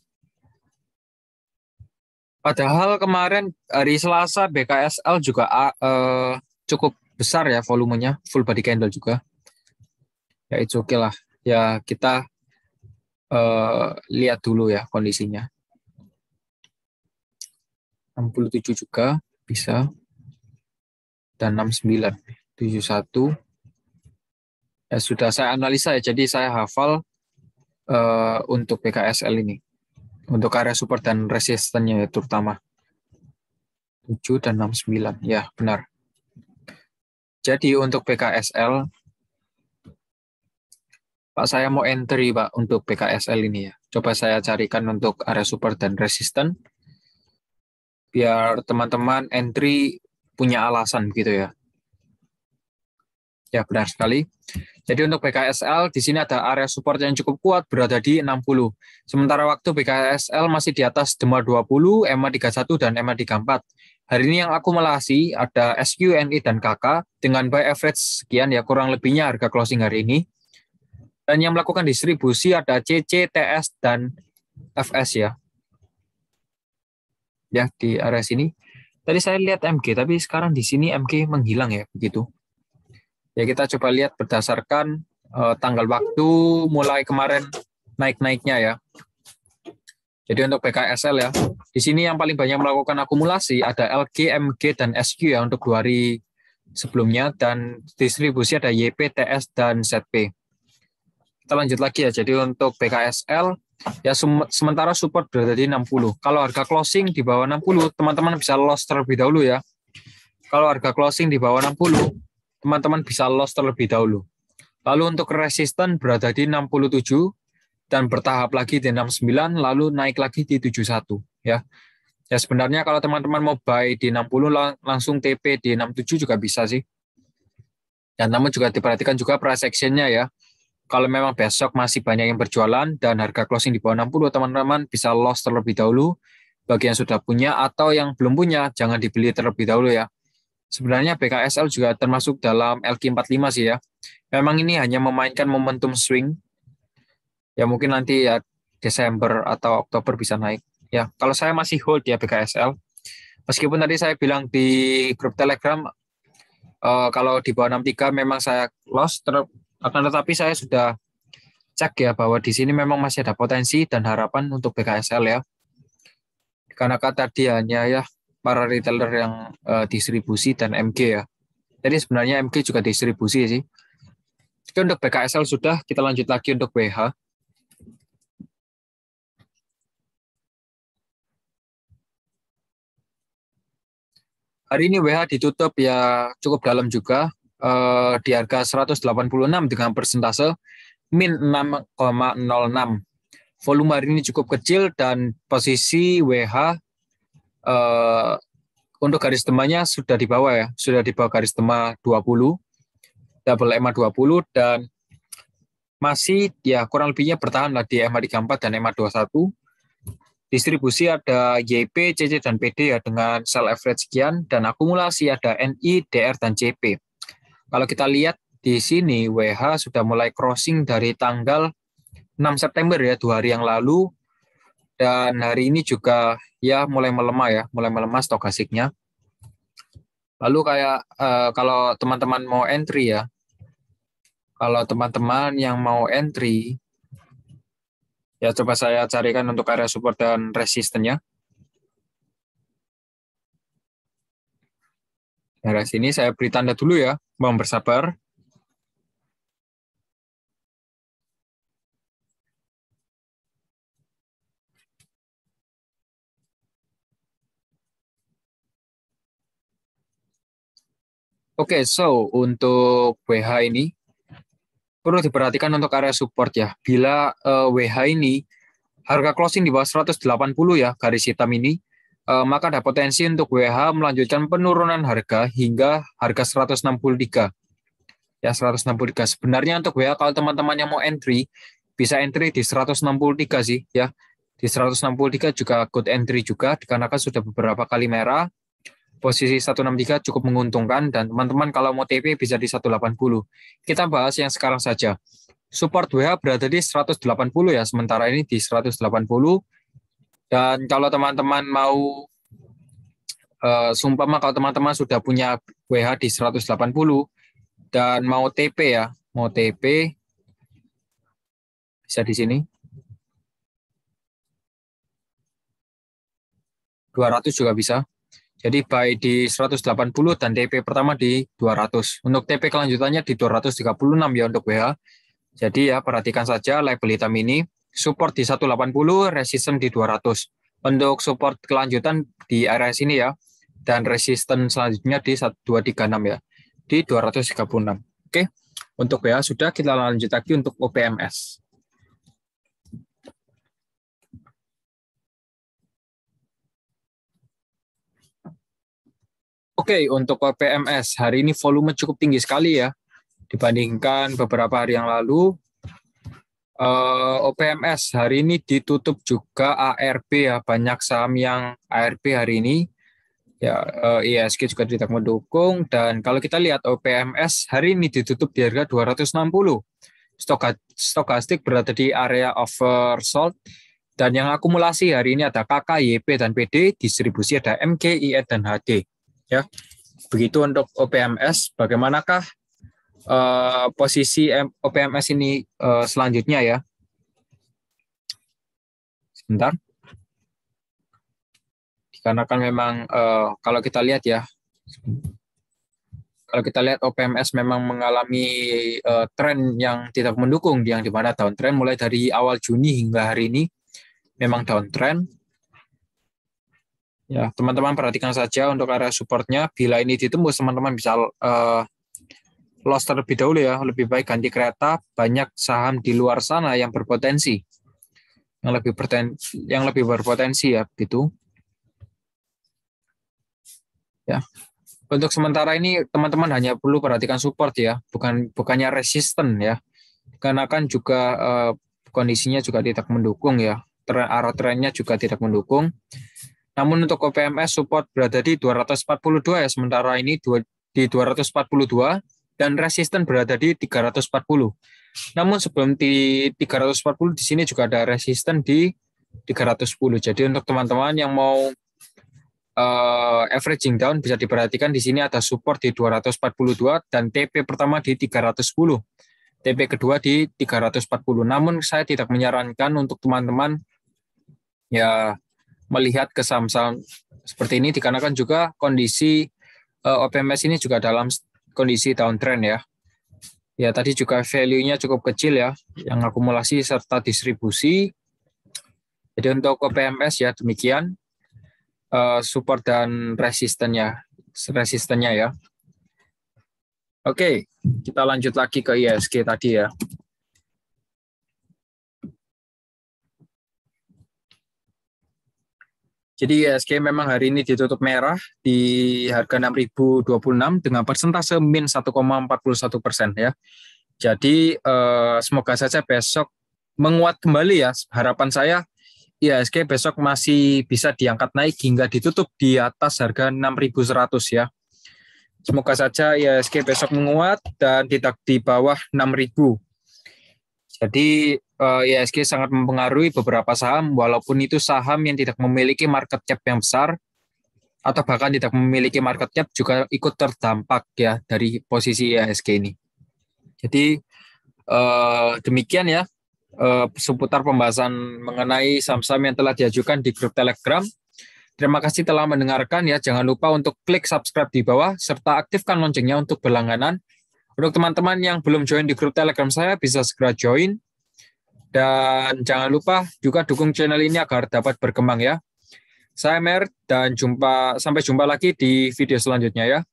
Padahal kemarin hari Selasa BKSL juga uh, cukup besar ya volumenya, full body candle juga. Ya itu oke okay lah. Ya kita uh, lihat dulu ya kondisinya. 67 juga bisa dan 69 71 ya sudah saya analisa ya jadi saya hafal uh, untuk PKSL ini untuk area support dan resistennya ya terutama 7 dan 69 ya benar jadi untuk PKSL Pak saya mau entry Pak untuk PKSL ini ya coba saya carikan untuk area support dan resisten biar teman-teman entry punya alasan begitu ya. Ya, benar sekali. Jadi untuk BKSL di sini ada area support yang cukup kuat berada di 60. Sementara waktu BKSL masih di atas DEMA 20, EMA 31 dan EMA 34. Hari ini yang akumulasi ada SQNI dan KK dengan buy average sekian ya kurang lebihnya harga closing hari ini. Dan yang melakukan distribusi ada CC, TS dan FS ya ya di area sini. Tadi saya lihat MG, tapi sekarang di sini MG menghilang ya, begitu. Ya kita coba lihat berdasarkan uh, tanggal waktu mulai kemarin naik-naiknya ya. Jadi untuk PKSL ya, di sini yang paling banyak melakukan akumulasi ada LG, MG, dan SQ ya untuk dua hari sebelumnya dan distribusi ada YP, TS, dan ZP. Kita lanjut lagi ya. Jadi untuk PKSL Ya sementara support berada di 60. Kalau harga closing di bawah 60, teman-teman bisa loss terlebih dahulu ya. Kalau harga closing di bawah 60, teman-teman bisa loss terlebih dahulu. Lalu untuk resisten berada di 67 dan bertahap lagi di 69 lalu naik lagi di 71 ya. Ya sebenarnya kalau teman-teman mau buy di 60 langsung TP di 67 juga bisa sih. Dan namun juga diperhatikan juga price action-nya ya. Kalau memang besok masih banyak yang berjualan dan harga closing di bawah 60, teman-teman bisa loss terlebih dahulu bagi yang sudah punya atau yang belum punya jangan dibeli terlebih dahulu ya. Sebenarnya BKSL juga termasuk dalam LQ45 sih ya. Memang ini hanya memainkan momentum swing. Ya mungkin nanti ya Desember atau Oktober bisa naik. Ya, kalau saya masih hold ya BKSL. Meskipun tadi saya bilang di grup Telegram uh, kalau di bawah 63 memang saya loss ter akan tetapi saya sudah cek ya bahwa di sini memang masih ada potensi dan harapan untuk BKSL ya. Karena kata tadi hanya ya para retailer yang uh, distribusi dan MG ya. Jadi sebenarnya MG juga distribusi sih. Oke untuk BKSL sudah, kita lanjut lagi untuk WH Hari ini WH ditutup ya cukup dalam juga uh, di harga 186 dengan persentase min 6,06. Volume hari ini cukup kecil dan posisi WH uh, eh, untuk garis temanya sudah di bawah ya, sudah di bawah garis tema 20, double EMA 20 dan masih ya kurang lebihnya bertahan lah di EMA 34 dan EMA 21 distribusi ada YP, CC, dan PD ya dengan sell average sekian, dan akumulasi ada NI, DR, dan CP. Kalau kita lihat di sini WH sudah mulai crossing dari tanggal 6 September ya dua hari yang lalu dan hari ini juga ya mulai melemah ya mulai melemah stok lalu kayak eh, kalau teman-teman mau entry ya kalau teman-teman yang mau entry ya coba saya carikan untuk area support dan resistennya Nah, dari sini saya beri tanda dulu ya. mau bersabar. Oke, okay, so untuk WH ini perlu diperhatikan untuk area support ya. Bila uh, eh, WH ini harga closing di bawah 180 ya garis hitam ini, Eh, maka ada potensi untuk WH melanjutkan penurunan harga hingga harga 163. Ya, 163. Sebenarnya untuk WH kalau teman-teman yang mau entry, bisa entry di 163 sih, ya. Di 163 juga good entry juga dikarenakan sudah beberapa kali merah. Posisi 163 cukup menguntungkan dan teman-teman kalau mau TP bisa di 180. Kita bahas yang sekarang saja. Support WH berada di 180 ya, sementara ini di 180 dan kalau teman-teman mau uh, eh, sumpah mah kalau teman-teman sudah punya WH di 180 dan mau TP ya, mau TP bisa di sini. 200 juga bisa. Jadi baik di 180 dan TP pertama di 200. Untuk TP kelanjutannya di 236 ya untuk WH. Jadi ya perhatikan saja label hitam ini support di 180, resistance di 200. Untuk support kelanjutan di area sini ya, dan resisten selanjutnya di 236 ya, di 236. Oke, untuk ya sudah kita lanjut lagi untuk OPMS. Oke, untuk OPMS hari ini volume cukup tinggi sekali ya dibandingkan beberapa hari yang lalu Uh, eh, OPMS hari ini ditutup juga ARB ya banyak saham yang ARB hari ini ya uh, eh, ISG juga tidak mendukung dan kalau kita lihat OPMS hari ini ditutup di harga 260 stokastik berada di area oversold dan yang akumulasi hari ini ada KK, YP, dan PD, distribusi ada MK, IE dan HD. Ya, begitu untuk OPMS. Bagaimanakah uh, posisi M OPMS ini uh, selanjutnya ya. Sebentar. Dikarenakan memang uh, kalau kita lihat ya, kalau kita lihat OPMS memang mengalami uh, tren yang tidak mendukung, yang dimana downtrend mulai dari awal Juni hingga hari ini memang downtrend. Ya, teman-teman perhatikan saja untuk area supportnya. Bila ini ditembus, teman-teman bisa uh, loss terlebih dahulu ya, lebih baik ganti kereta, banyak saham di luar sana yang berpotensi. Yang lebih berpotensi, yang lebih berpotensi ya gitu. Ya. Untuk sementara ini teman-teman hanya perlu perhatikan support ya, bukan bukannya resisten ya. Karena kan juga eh, kondisinya juga tidak mendukung ya. Tren, arah trennya juga tidak mendukung. Namun untuk OPMS support berada di 242 ya sementara ini di 242 dan resisten berada di 340. Namun sebelum di 340 di sini juga ada resisten di 310. Jadi untuk teman-teman yang mau uh, averaging down bisa diperhatikan di sini ada support di 242 dan TP pertama di 310. TP kedua di 340. Namun saya tidak menyarankan untuk teman-teman ya melihat ke saham-saham seperti ini dikarenakan juga kondisi uh, eh, OPMS ini juga dalam kondisi downtrend ya. Ya tadi juga value-nya cukup kecil ya, yang akumulasi serta distribusi. Jadi untuk PMS ya demikian uh, support dan resistennya, resistennya ya. Oke, kita lanjut lagi ke ISG tadi ya. Jadi ISG ya, memang hari ini ditutup merah di harga 6.026 dengan persentase min 1,41 persen ya. Jadi eh, semoga saja besok menguat kembali ya. Harapan saya ISG ya, besok masih bisa diangkat naik hingga ditutup di atas harga 6.100 ya. Semoga saja ISG ya, besok menguat dan tidak di bawah 6.000. Jadi uh, eh, ISG ya, sangat mempengaruhi beberapa saham walaupun itu saham yang tidak memiliki market cap yang besar atau bahkan tidak memiliki market cap juga ikut terdampak ya dari posisi ISG ya, ini. Jadi uh, demikian ya uh, seputar pembahasan mengenai saham-saham yang telah diajukan di grup Telegram. Terima kasih telah mendengarkan ya. Jangan lupa untuk klik subscribe di bawah serta aktifkan loncengnya untuk berlangganan. Untuk teman-teman yang belum join di grup Telegram saya bisa segera join dan jangan lupa juga dukung channel ini agar dapat berkembang ya. Saya Mer dan jumpa sampai jumpa lagi di video selanjutnya ya.